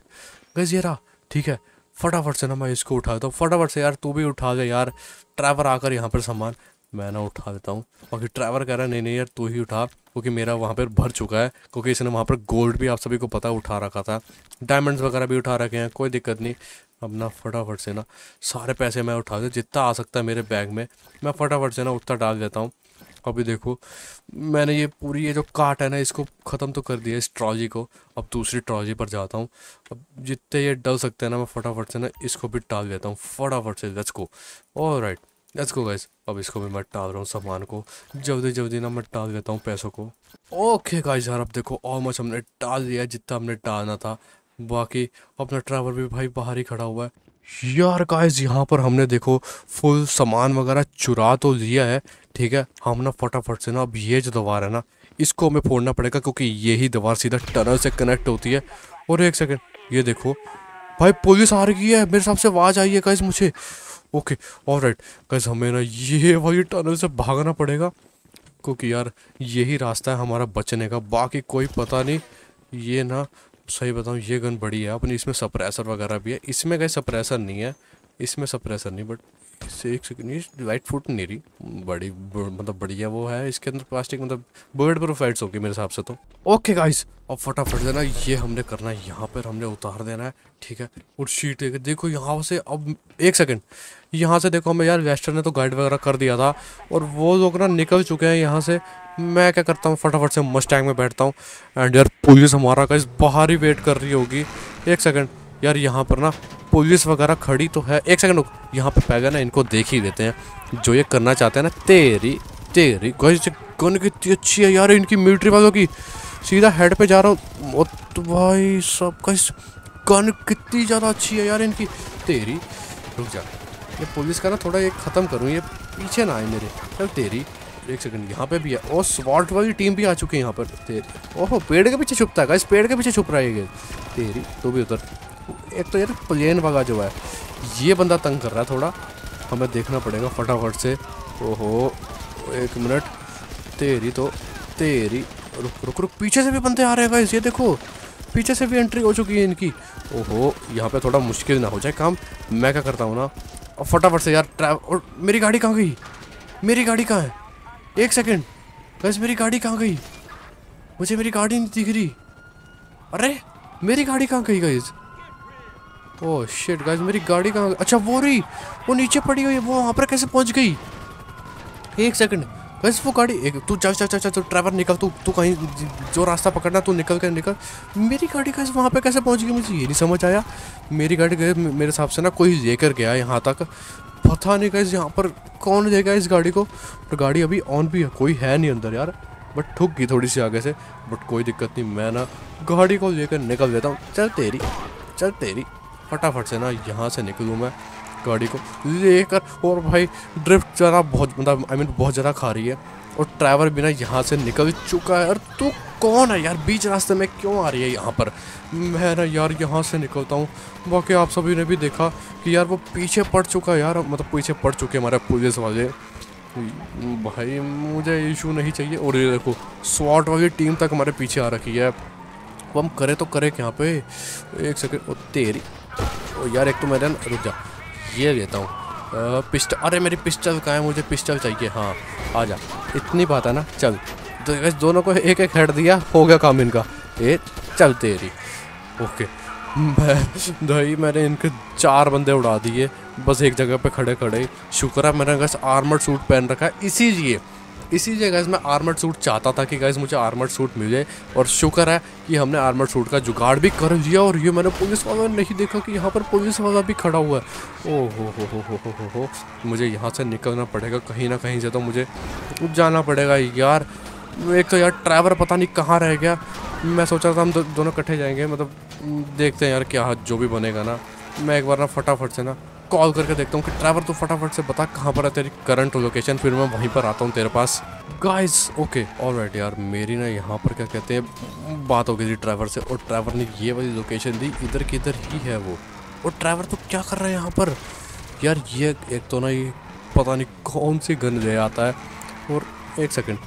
गैस ये रहा ठीक है फटाफट से ना मैं इसको उठा देता हूँ फटाफट से यार तू भी उठा दे यार ट्राइवर आकर यहाँ पर सामान मैं ना उठा देता हूँ बाकी ड्राइवर कह रहा है नहीं नहीं यार तू ही उठा क्योंकि मेरा वहाँ पर भर चुका है क्योंकि इसने वहाँ पर गोल्ड भी आप सभी को पता उठा रखा था डायमंड्स वगैरह भी उठा रखे हैं कोई दिक्कत नहीं अपना फटाफट से ना सारे पैसे मैं उठा दे जितना आ सकता है मेरे बैग में मैं फटाफट से ना उतना डाल देता हूँ अभी देखो मैंने ये पूरी ये जो काट है ना इसको ख़त्म तो कर दिया इस ट्रॉजी को अब दूसरी ट्रॉजी पर जाता हूँ अब जितने ये डल सकते हैं ना मैं फटाफट से ना इसको भी टाल देता हूँ फटाफट से लेट्स को all right let's go guys अब इसको भी मैं टाल रहा हूँ सामान को जल्दी जल्दी ना मैं टाल देता हूँ पैसों को ओके गाइस यार अब देखो और मच हमने टाल दिया जितना हमने टालना था बाकी अपना ट्रैवल भी भाई बाहर ही खड़ा हुआ है यार गाइस यहाँ पर हमने देखो फुल सामान वगैरह चुरा तो लिया है ठीक है हम ना फटाफट से ना अब ये जो दीवार है ना इसको हमें फोड़ना पड़ेगा क्योंकि यही दीवार सीधा टनल से कनेक्ट होती है और एक सेकेंड ये देखो भाई पुलिस आ रही है मेरे हिसाब से आवाज़ आई है कैस मुझे ओके और राइट कैस हमें ना ये भाई टनल से भागना पड़ेगा क्योंकि यार यही रास्ता है हमारा बचने का बाकी कोई पता नहीं ये ना सही बताऊँ ये गन बड़ी है अपनी इसमें सप्रेसर वगैरह भी है इसमें कहीं सप्रेसर नहीं है इसमें सप्रेसर नहीं बट इससे एक सेकेंड ये राइट फुट नहीं रही बड़ी मतलब बढ़िया वो है इसके अंदर प्लास्टिक मतलब बर्ड फाइट्स होगी मेरे हिसाब से तो ओके गाइस अब फटाफट देना ये हमने करना है यहाँ पर हमने उतार देना है ठीक है और शीट लेकर देखो यहाँ से अब एक सेकंड यहाँ से देखो हमें यार वेस्टर्न ने तो गाइड वगैरह कर दिया था और वो लोग ना निकल चुके हैं यहाँ से मैं क्या करता हूँ फटाफट से मस्ट में बैठता हूँ एंड यार पुलिस हमारा का बाहर ही वेट कर रही होगी एक सेकेंड यार यहाँ पर ना पुलिस वगैरह खड़ी तो है एक सेकंड यहाँ पर पैगा ना इनको देख ही देते हैं जो ये करना चाहते हैं ना तेरी तेरी गन कितनी अच्छी है यार इनकी मिलिट्री वालों की सीधा हेड पे जा रहा हूँ तो भाई कश गन कितनी ज़्यादा अच्छी है यार इनकी तेरी रुक जा ये पुलिस का ना थोड़ा ये ख़त्म करूँ ये पीछे ना आए मेरे चल तेरी एक सेकंड यहाँ पे भी है और स्वाट वाली टीम भी आ चुकी है यहाँ पर तेरी ओहो पेड़ के पीछे छुपता है इस पेड़ के पीछे छुप रहा है ये तेरी तो भी उधर एक तो यार प्लेन वाला जो है ये बंदा तंग कर रहा है थोड़ा हमें देखना पड़ेगा फटाफट से ओहो एक मिनट तेरी तो तेरी रुक रुक रुक पीछे से भी बंदे आ रहे हैं ये देखो पीछे से भी एंट्री हो चुकी है इनकी ओहो यहाँ पे थोड़ा मुश्किल ना हो जाए काम मैं क्या करता हूँ ना और फटाफट से यार ट्रैव और मेरी गाड़ी कहाँ गई मेरी गाड़ी कहाँ है एक सेकेंड बस मेरी गाड़ी कहाँ गई मुझे मेरी गाड़ी नहीं दिख रही अरे मेरी गाड़ी कहाँ गई गई ओह शिट गाइस मेरी गाड़ी कहाँ अच्छा वो रही वो नीचे पड़ी हुई है वो वहाँ पर कैसे पहुँच गई एक सेकंड गाइस वो गाड़ी एक तू चल चल चल चल तू ड्राइवर निकल तू तू कहीं जो रास्ता पकड़ना तू निकल कर निकल मेरी गाड़ी गाइस वहाँ पर कैसे पहुँच गई मुझे ये नहीं समझ आया मेरी गाड़ी गए मेरे हिसाब से ना कोई लेकर गया यहाँ तक पता नहीं गाइस यहाँ पर कौन देगा इस गाड़ी को तो गाड़ी अभी ऑन भी है कोई है नहीं अंदर यार बट ठुक गई थोड़ी सी आगे से बट कोई दिक्कत नहीं मैं ना गाड़ी को लेकर निकल देता हूँ चल तेरी चल तेरी फटाफट से ना यहाँ से निकलूँ मैं गाड़ी को लेकर और भाई ड्रिफ्ट ज़रा बहुत मतलब आई मीन बहुत ज़्यादा खा रही है और ड्राइवर बिना यहाँ से निकल चुका है और तू कौन है यार बीच रास्ते में क्यों आ रही है यहाँ पर मैं ना यार यहाँ से निकलता हूँ बाकी आप सभी ने भी देखा कि यार वो पीछे पड़ चुका है यार मतलब पीछे पड़ चुके हमारे पुलिस वाले भाई मुझे इशू नहीं चाहिए और ये देखो स्वाट वाली टीम तक हमारे पीछे आ रखी है अब हम करें तो करें यहाँ पे एक सेकेंड तेरी ओ यार एक तो मेरे रन रुक जा ये लेता हूँ पिस्टल अरे मेरी पिस्टल कहाँ है मुझे पिस्टल चाहिए हाँ आ जा इतनी बात है ना चल तो दोनों को एक एक हेड दिया हो गया काम इनका ये चल तेरी ओके भाई मैंने इनके चार बंदे उड़ा दिए बस एक जगह पे खड़े खड़े शुक्र है मैंने बस आर्मर सूट पहन रखा है इसीलिए इसी जगह गैस मैं आर्मर सूट चाहता था कि गैस मुझे आर्मर सूट मिल जाए और शुक्र है कि हमने आर्मर सूट का जुगाड़ भी कर लिया और ये मैंने पुलिस वाला नहीं देखा कि यहाँ पर पुलिस वाला भी खड़ा हुआ है ओ हो हो हो हो हो हो हो मुझे यहाँ से निकलना पड़ेगा कहीं ना कहीं से तो मुझे जाना पड़ेगा यार एक तो यार ड्राइवर पता नहीं कहाँ रह गया मैं सोच रहा था हम दो, दोनों इकट्ठे जाएंगे मतलब देखते हैं यार क्या जो भी बनेगा ना मैं एक बार ना फटाफट से ना कॉल करके देखता हूँ कि ड्राइवर तो फटाफट से बता कहाँ पर है तेरी करंट लोकेशन फिर मैं वहीं पर आता हूँ तेरे पास गाइस ओके राइट यार मेरी ना यहाँ पर क्या कहते हैं बात हो गई थी ड्राइवर से और ड्राइवर ने ये वाली लोकेशन दी इधर की इधर ही है वो और ड्राइवर तो क्या कर रहा है यहाँ पर यार ये एक तो ना ये पता नहीं कौन सी गन ले आता है और एक सेकेंड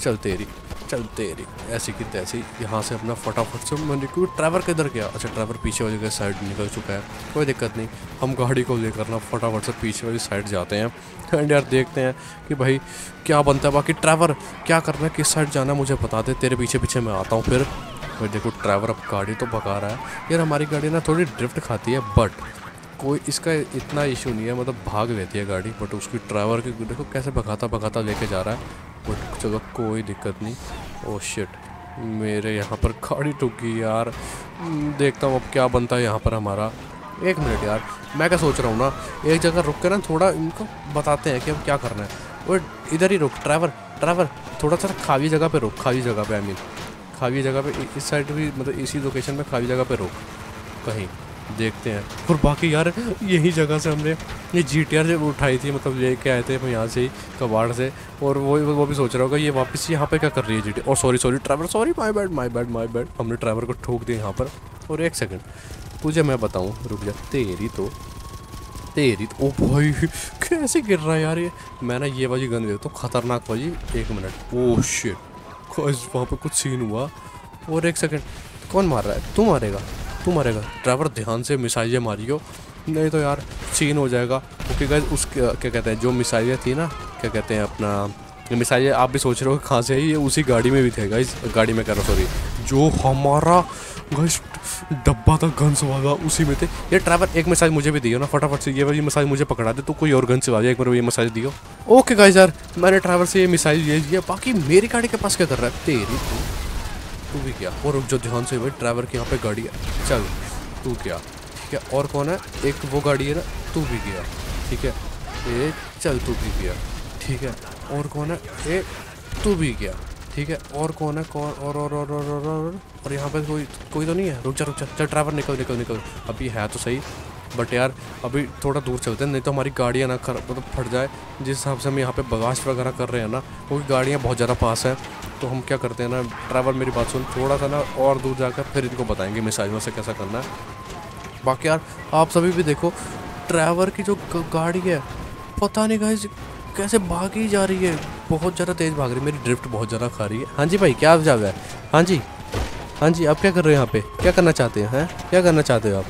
चल तेरी चलते रही ऐसी की तैसी यहाँ से अपना फटाफट से मैंने क्योंकि ट्रैवर किधर गया अच्छा ड्राइवर पीछे वाली के साइड निकल चुका है कोई दिक्कत नहीं हम गाड़ी को लेकर ना फटाफट से पीछे वाली साइड जाते हैं एंड यार देखते हैं कि भाई क्या बनता है बाकी ट्राइवर क्या करना है किस साइड जाना मुझे बता दे तेरे पीछे पीछे मैं आता हूँ फिर भाई देखो ट्राइवर अब गाड़ी तो भगा रहा है यार हमारी गाड़ी ना थोड़ी ड्रिफ्ट खाती है बट कोई इसका इतना इशू नहीं है मतलब भाग लेती है गाड़ी बट उसकी ड्राइवर की देखो कैसे भगाता भगाता लेके जा रहा है बट चलो कोई दिक्कत नहीं ओ oh शिट मेरे यहाँ पर गाड़ी टूकी यार hmm, देखता हूँ अब क्या बनता है यहाँ पर हमारा एक मिनट यार मैं क्या सोच रहा हूँ ना एक जगह रुक कर ना थोड़ा इनको बताते हैं कि अब क्या करना है और इधर ही रुक ड्राइवर ड्राइवर थोड़ा सा खावी जगह पे रुक खावी जगह पे आई मीन खावी जगह पे इस साइड भी मतलब इसी लोकेशन पे खावी जगह पे रुक कहीं देखते हैं और बाकी यार यही जगह से हमने ये जी टी आर उठाई थी मतलब ये के आए थे हम यहाँ से ही कबाड़ से और वो वो भी सोच रहा होगा ये वापस यहाँ पे क्या कर रही है जी टी और sorry sorry driver sorry my bad my bad my bad हमने ड्राइवर को ठोक दिया यहाँ पर और एक सेकेंड तुझे मैं बताऊँ रुक जा तेरी तो तेरी तो ओ भाई कैसे गिर रहा है यार ये मैं ना ये भाजी गंद देता तो हूँ खतरनाक भाजी एक मिनट ओ शिट वहाँ पर कुछ सीन हुआ और एक सेकेंड कौन मार रहा है तू मारेगा तू मरेगा ड्राइवर ध्यान से मिसाइलें मारियो नहीं तो यार सीन हो जाएगा क्योंकि गैस उस क्या कहते हैं जो मिसाइलें थी ना क्या कहते हैं अपना मिसाइलें आप भी सोच रहे हो कहाँ से ये उसी गाड़ी में भी थे गाइस गाड़ी में कह रहा सॉरी जो हमारा गाइस डब्बा था गन्स वाला उसी में थे ये ड्राइवर एक मिसाइल मुझे भी दियो ना फटाफट से ये वाली मिसाइल मुझे पकड़ा दे तो कोई और गन से एक बार ये मिसाइल दियो ओके गाइस यार मैंने ड्राइवर से ये मिसाइल ले लिया बाकी मेरी गाड़ी के पास क्या कर रहा है तेरी तो। तू भी क्या और रुक जो ध्यान से भाई ड्राइवर के यहाँ पे गाड़ी है चल तू क्या ठीक है और कौन है एक वो गाड़ी है ना तू भी गया ठीक है ए चल तू भी गया ठीक है और कौन है ए तू भी गया ठीक है और कौन है कौन और और और और और और यहाँ पे कोई कोई तो नहीं है रुक जा रुक जा चल ड्राइवर निकल निकल निकल अभी है तो सही बट यार अभी थोड़ा दूर चलते हैं नहीं तो हमारी गाड़ियाँ ना खर मतलब तो फट जाए जिस हिसाब से हम यहाँ पे बगाश वगैरह कर रहे हैं ना क्योंकि गाड़ियाँ बहुत ज़्यादा पास हैं तो हम क्या करते हैं ना ड्राइवर मेरी बात सुन थोड़ा सा ना और दूर जाकर फिर इनको बताएँगे मिसाइलों से कैसा करना है बाकी यार आप सभी भी देखो ड्राइवर की जो गाड़ी है पता नहीं गाइज कैसे भागी जा रही है बहुत ज़्यादा तेज़ भाग रही है मेरी ड्रिफ्ट बहुत ज़्यादा खा रही है हाँ जी भाई क्या जाए जा रहा है हाँ जी हाँ जी आप क्या कर रहे हो यहाँ पे क्या करना चाहते हैं है? क्या करना चाहते हो आप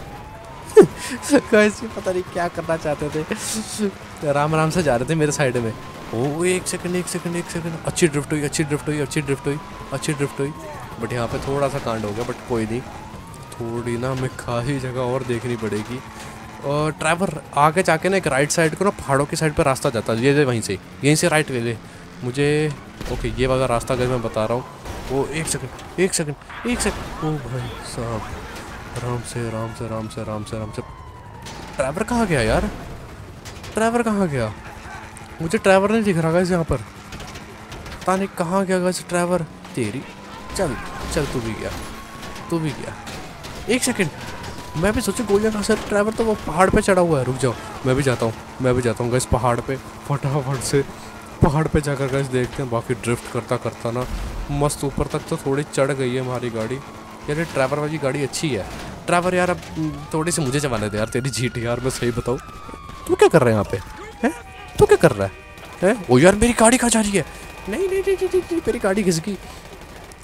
गाइस पता नहीं क्या करना चाहते थे राम राम से जा रहे थे मेरे साइड में ओ एक सेकंड एक सेकंड एक सेकंड अच्छी ड्रिफ्ट हुई अच्छी ड्रिफ्ट हुई अच्छी ड्रिफ्ट हुई अच्छी ड्रिफ्ट हुई बट यहाँ पे थोड़ा सा कांड हो गया बट कोई नहीं थोड़ी ना हमें खासी जगह और देखनी पड़ेगी और ड्राइवर आगे जाके ना एक राइट साइड को ना पहाड़ों की साइड पर रास्ता जाता है ये वहीं से यहीं से राइट ले ले मुझे ओके ये वाला रास्ता अगर मैं बता रहा हूँ वो एक सेकंड एक सेकंड एक सेकंड ओ भाई साहब आराम से आराम से आराम से आराम से आराम से ड्राइवर कहाँ गया यार ड्राइवर कहाँ गया मुझे ड्राइवर नहीं दिख रहा गाइस यहाँ पर पता नहीं कहाँ गया गाइस ड्राइवर तेरी चल चल तू भी गया तू भी गया एक सेकेंड मैं भी सोचू गोलियाँ कहाँ से ड्राइवर तो वो पहाड़ पे चढ़ा हुआ है रुक जाओ मैं भी जाता हूँ मैं भी जाता हूँ गाइस पहाड़ पे फटाफट से पहाड़ पे जाकर गाइस देखते हैं बाकी ड्रिफ्ट करता करता ना मस्त ऊपर तक तो थोड़ी चढ़ गई है हमारी गाड़ी यार ये ड्राइवर वाली गाड़ी अच्छी है ड्राइवर यार अब थोड़ी सी मुझे जमाने दे यार तेरी जीटी यार मैं सही बताऊँ तू क्या कर रहा है यहाँ पे है तू क्या कर रहा है है ओ यार मेरी गाड़ी कहाँ जा रही है नहीं नहीं नहीं नहीं मेरी गाड़ी घिसकी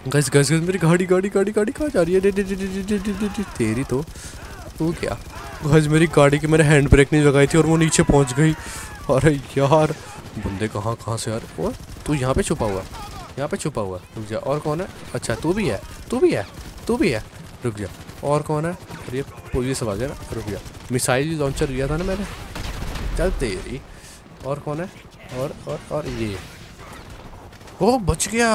घस घस घस मेरी गाड़ी गाड़ी गाड़ी गाड़ी कहाँ जा रही है तेरी तो तू क्या गज मेरी गाड़ी की मैंने हैंड ब्रेक नहीं लगाई थी और वो नीचे पहुँच गई अरे यार बंदे कहाँ कहाँ से यार वो तू यहाँ पे छुपा हुआ यहाँ पे छुपा हुआ रुक जा और कौन है अच्छा तू भी है तू भी है तू भी है रुक जा और कौन है अरे पुलिस सब रुपया ना मिसाइल लॉन्चर लिया था ना मैंने चल तेरी और कौन है और और और ये ओ बच गया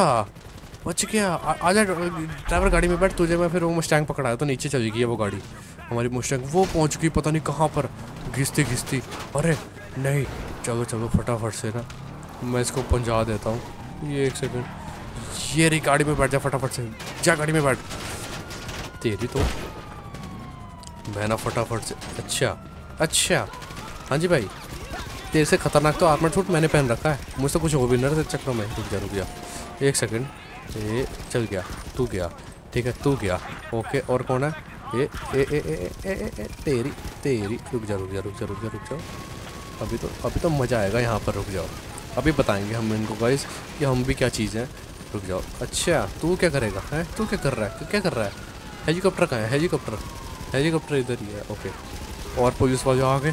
बच गया आ, जा ड्राइवर गाड़ी में बैठ तुझे मैं फिर वो मुस्टैंग पकड़ाया तो नीचे चली गई है वो गाड़ी हमारी मुस्टैंग वो पहुंच गई पता नहीं कहाँ पर घिसती घिसती अरे नहीं चलो चलो फटाफट से ना मैं इसको पहुँचा देता हूँ ये एक सेकेंड ये रही गाड़ी में बैठ जा फटाफट से जा गाड़ी में बैठ तेरी तो बहना फटाफट से अच्छा अच्छा हाँ जी भाई तेरे से खतरनाक तो आर्मर छूट मैंने पहन रखा है मुझसे कुछ हो भी नहीं रहा में रुक जा रुक गया एक सेकंड ये चल गया तू गया ठीक है तू गया ओके और कौन है ए ए ए ए ए ए ए तेरी तेरी रुक जा रुक जा रुक जा रुक जा रुक जाओ अभी तो अभी तो मज़ा आएगा यहाँ पर रुक जाओ अभी बताएंगे हम इनको गाइस कि हम भी क्या चीज़ हैं रुक जाओ अच्छा तू क्या करेगा है तू क्या कर रहा है क्या कर रहा है हेलीकॉप्टर कहाँ है हेलीकॉप्टर हेलीकॉप्टर इधर ही है ओके और पुलिस वाले आ गए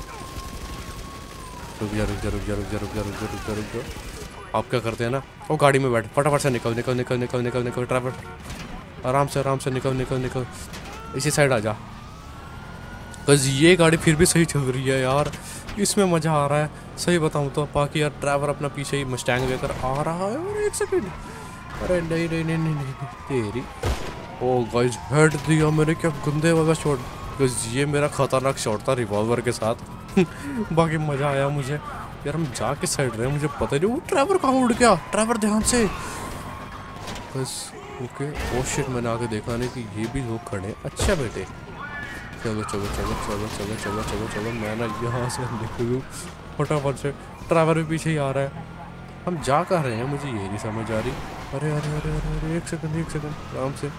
रुक जा रुक जा रुक जा रुक जा रुक जा रुक जा रुक जा रुक जा आप क्या करते हैं ना वो गाड़ी में बैठ फटाफट से निकल निकल निकल निकल निकल निकल ड्राइवर आराम से आराम से निकल निकल निकल इसी साइड आ जा बस ये गाड़ी फिर भी सही चल रही है यार इसमें मज़ा आ रहा है सही बताऊँ तो बाकी यार ड्राइवर अपना पीछे ही मस्टैंग लेकर आ रहा है और एक सेकेंड अरे नहीं नहीं नहीं नहीं, नहीं, नहीं तेरी ओ गाइस हेड दिया मैंने क्या गंदे वाला शॉट बिकॉज ये मेरा खतरनाक शॉट था रिवॉल्वर के साथ बाकी मज़ा आया मुझे यार हम जा के साइड रहे मुझे पता नहीं वो ड्राइवर कहाँ उड़ गया ड्राइवर ध्यान से बस ओके ओ शिट मैंने आके देखा नहीं कि ये भी लोग खड़े अच्छा बेटे चलो चलो चलो चलो चलो चलो चलो चलो मैं ना यहाँ से निकलूँ फटाफट से ड्राइवर भी पीछे ही आ रहा है हम जा कर रहे हैं मुझे ये नहीं समझ आ रही अरे अरे अरे अरे अरे एक सेकंड एक सेकंड आराम से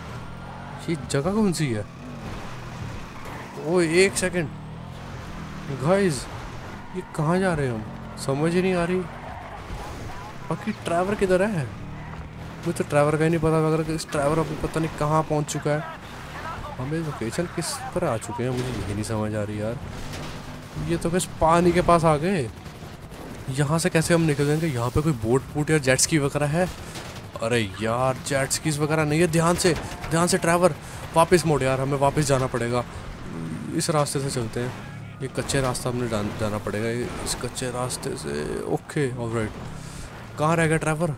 ये जगह कौन सी है ओ एक सेकंड गाइस ये कहाँ जा रहे हैं हम समझ ही नहीं आ रही बाकी ड्राइवर किधर है मुझे तो ड्राइवर का ही नहीं पता अगर इस ड्राइवर अभी पता नहीं कहाँ पहुँच चुका है हमें लोकेशन किस पर आ चुके हैं मुझे यही नहीं समझ आ रही यार ये तो बस पानी के पास आ गए यहाँ से कैसे हम निकल जाएंगे यहाँ पे कोई बोट वोट या जेट्स की वगैरह है अरे यार चैट स्कीज वगैरह नहीं है ध्यान से ध्यान से ड्राइवर वापस मोड़ यार हमें वापस जाना पड़ेगा इस रास्ते से चलते हैं ये कच्चे रास्ता हमने जाना पड़ेगा इस कच्चे रास्ते से ओके ऑल राइट कहाँ रह गया ड्राइवर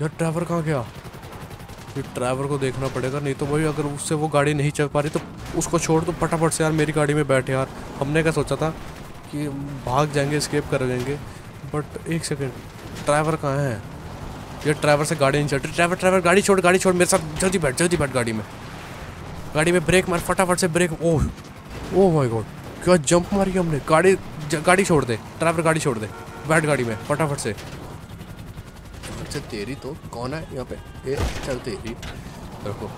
यार ड्राइवर कहाँ गया ये ड्राइवर को देखना पड़ेगा नहीं तो भाई अगर उससे वो गाड़ी नहीं चल पा रही तो उसको छोड़ तो फटाफट से यार मेरी गाड़ी में बैठ यार हमने क्या सोचा था कि भाग जाएंगे स्केप कर लेंगे बट एक सेकेंड ड्राइवर कहाँ है ये ड्राइवर से गाड़ी नहीं चल रही ड्राइवर ड्राइवर गाड़ी छोड़ गाड़ी छोड़ मेरे साथ जल्दी बैठ जल्दी बैठ गाड़ी में गाड़ी में ब्रेक मार फटाफट से brake oh oh my God क्या जंप मारी हमने गाड़ी गाड़ी छोड़ दे ड्राइवर गाड़ी छोड़ दे बैठ गाड़ी में फटाफट से अच्छा तेरी तो कौन है यहाँ पे ए चल तेरी देखो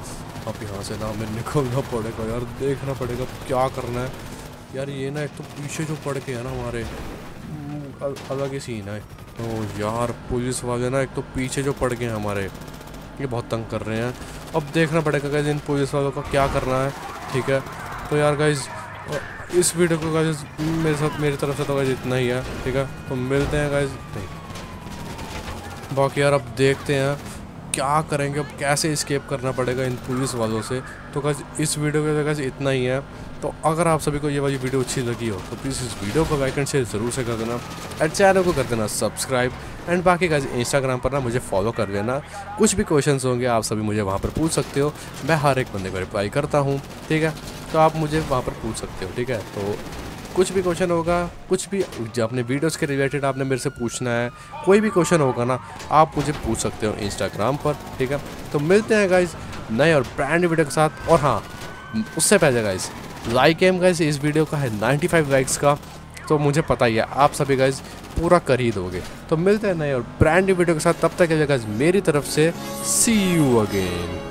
अब यहाँ से ना हमें निकलना पड़ेगा यार देखना पड़ेगा क्या करना है यार ये ना एक तो पीछे जो पड़ के है ना हमारे हम्म, अलग ही सीन है ओ तो यार पुलिस वाले ना एक तो पीछे जो पड़ गए हमारे ये बहुत तंग कर रहे हैं अब देखना पड़ेगा गाइज इन पुलिस वालों का क्या करना है ठीक है तो यार गाइज इस वीडियो को गाइज मेरे साथ मेरी तरफ से तो गाइज इतना ही है ठीक है तो मिलते हैं गाइज नहीं बाकी यार अब देखते हैं क्या करेंगे अब कैसे इस्केप करना पड़ेगा इन पुलिस वालों से तो गाइज इस वीडियो के लिए गाइज इतना ही है तो अगर आप सभी को ये वाली वीडियो अच्छी लगी हो तो प्लीज़ इस वीडियो को लाइक एंड शेयर ज़रूर से कर देना एंड चैनल को कर देना सब्सक्राइब एंड बाकी का इंस्टाग्राम पर ना मुझे फॉलो कर लेना कुछ भी क्वेश्चंस होंगे आप सभी मुझे वहाँ पर पूछ सकते हो मैं हर एक बंदे को रिप्लाई करता हूँ ठीक है तो आप मुझे वहाँ पर पूछ सकते हो ठीक है तो कुछ भी क्वेश्चन होगा कुछ भी जो अपने वीडियोज़ के रिलेटेड आपने मेरे से पूछना है कोई भी क्वेश्चन होगा ना आप मुझे पूछ सकते हो इंस्टाग्राम पर ठीक है तो मिलते हैं गाइज नए और ब्रांड वीडियो के साथ और हाँ उससे पहले गाइज़ लाइक एम गाइज इस वीडियो का है 95 लाइक्स का तो मुझे पता ही है आप सभी गाइज पूरा कर ही दोगे तो मिलते हैं नए और ब्रांड न्यू वीडियो के साथ तब तक के लिए गाइज मेरी तरफ से सी यू अगेन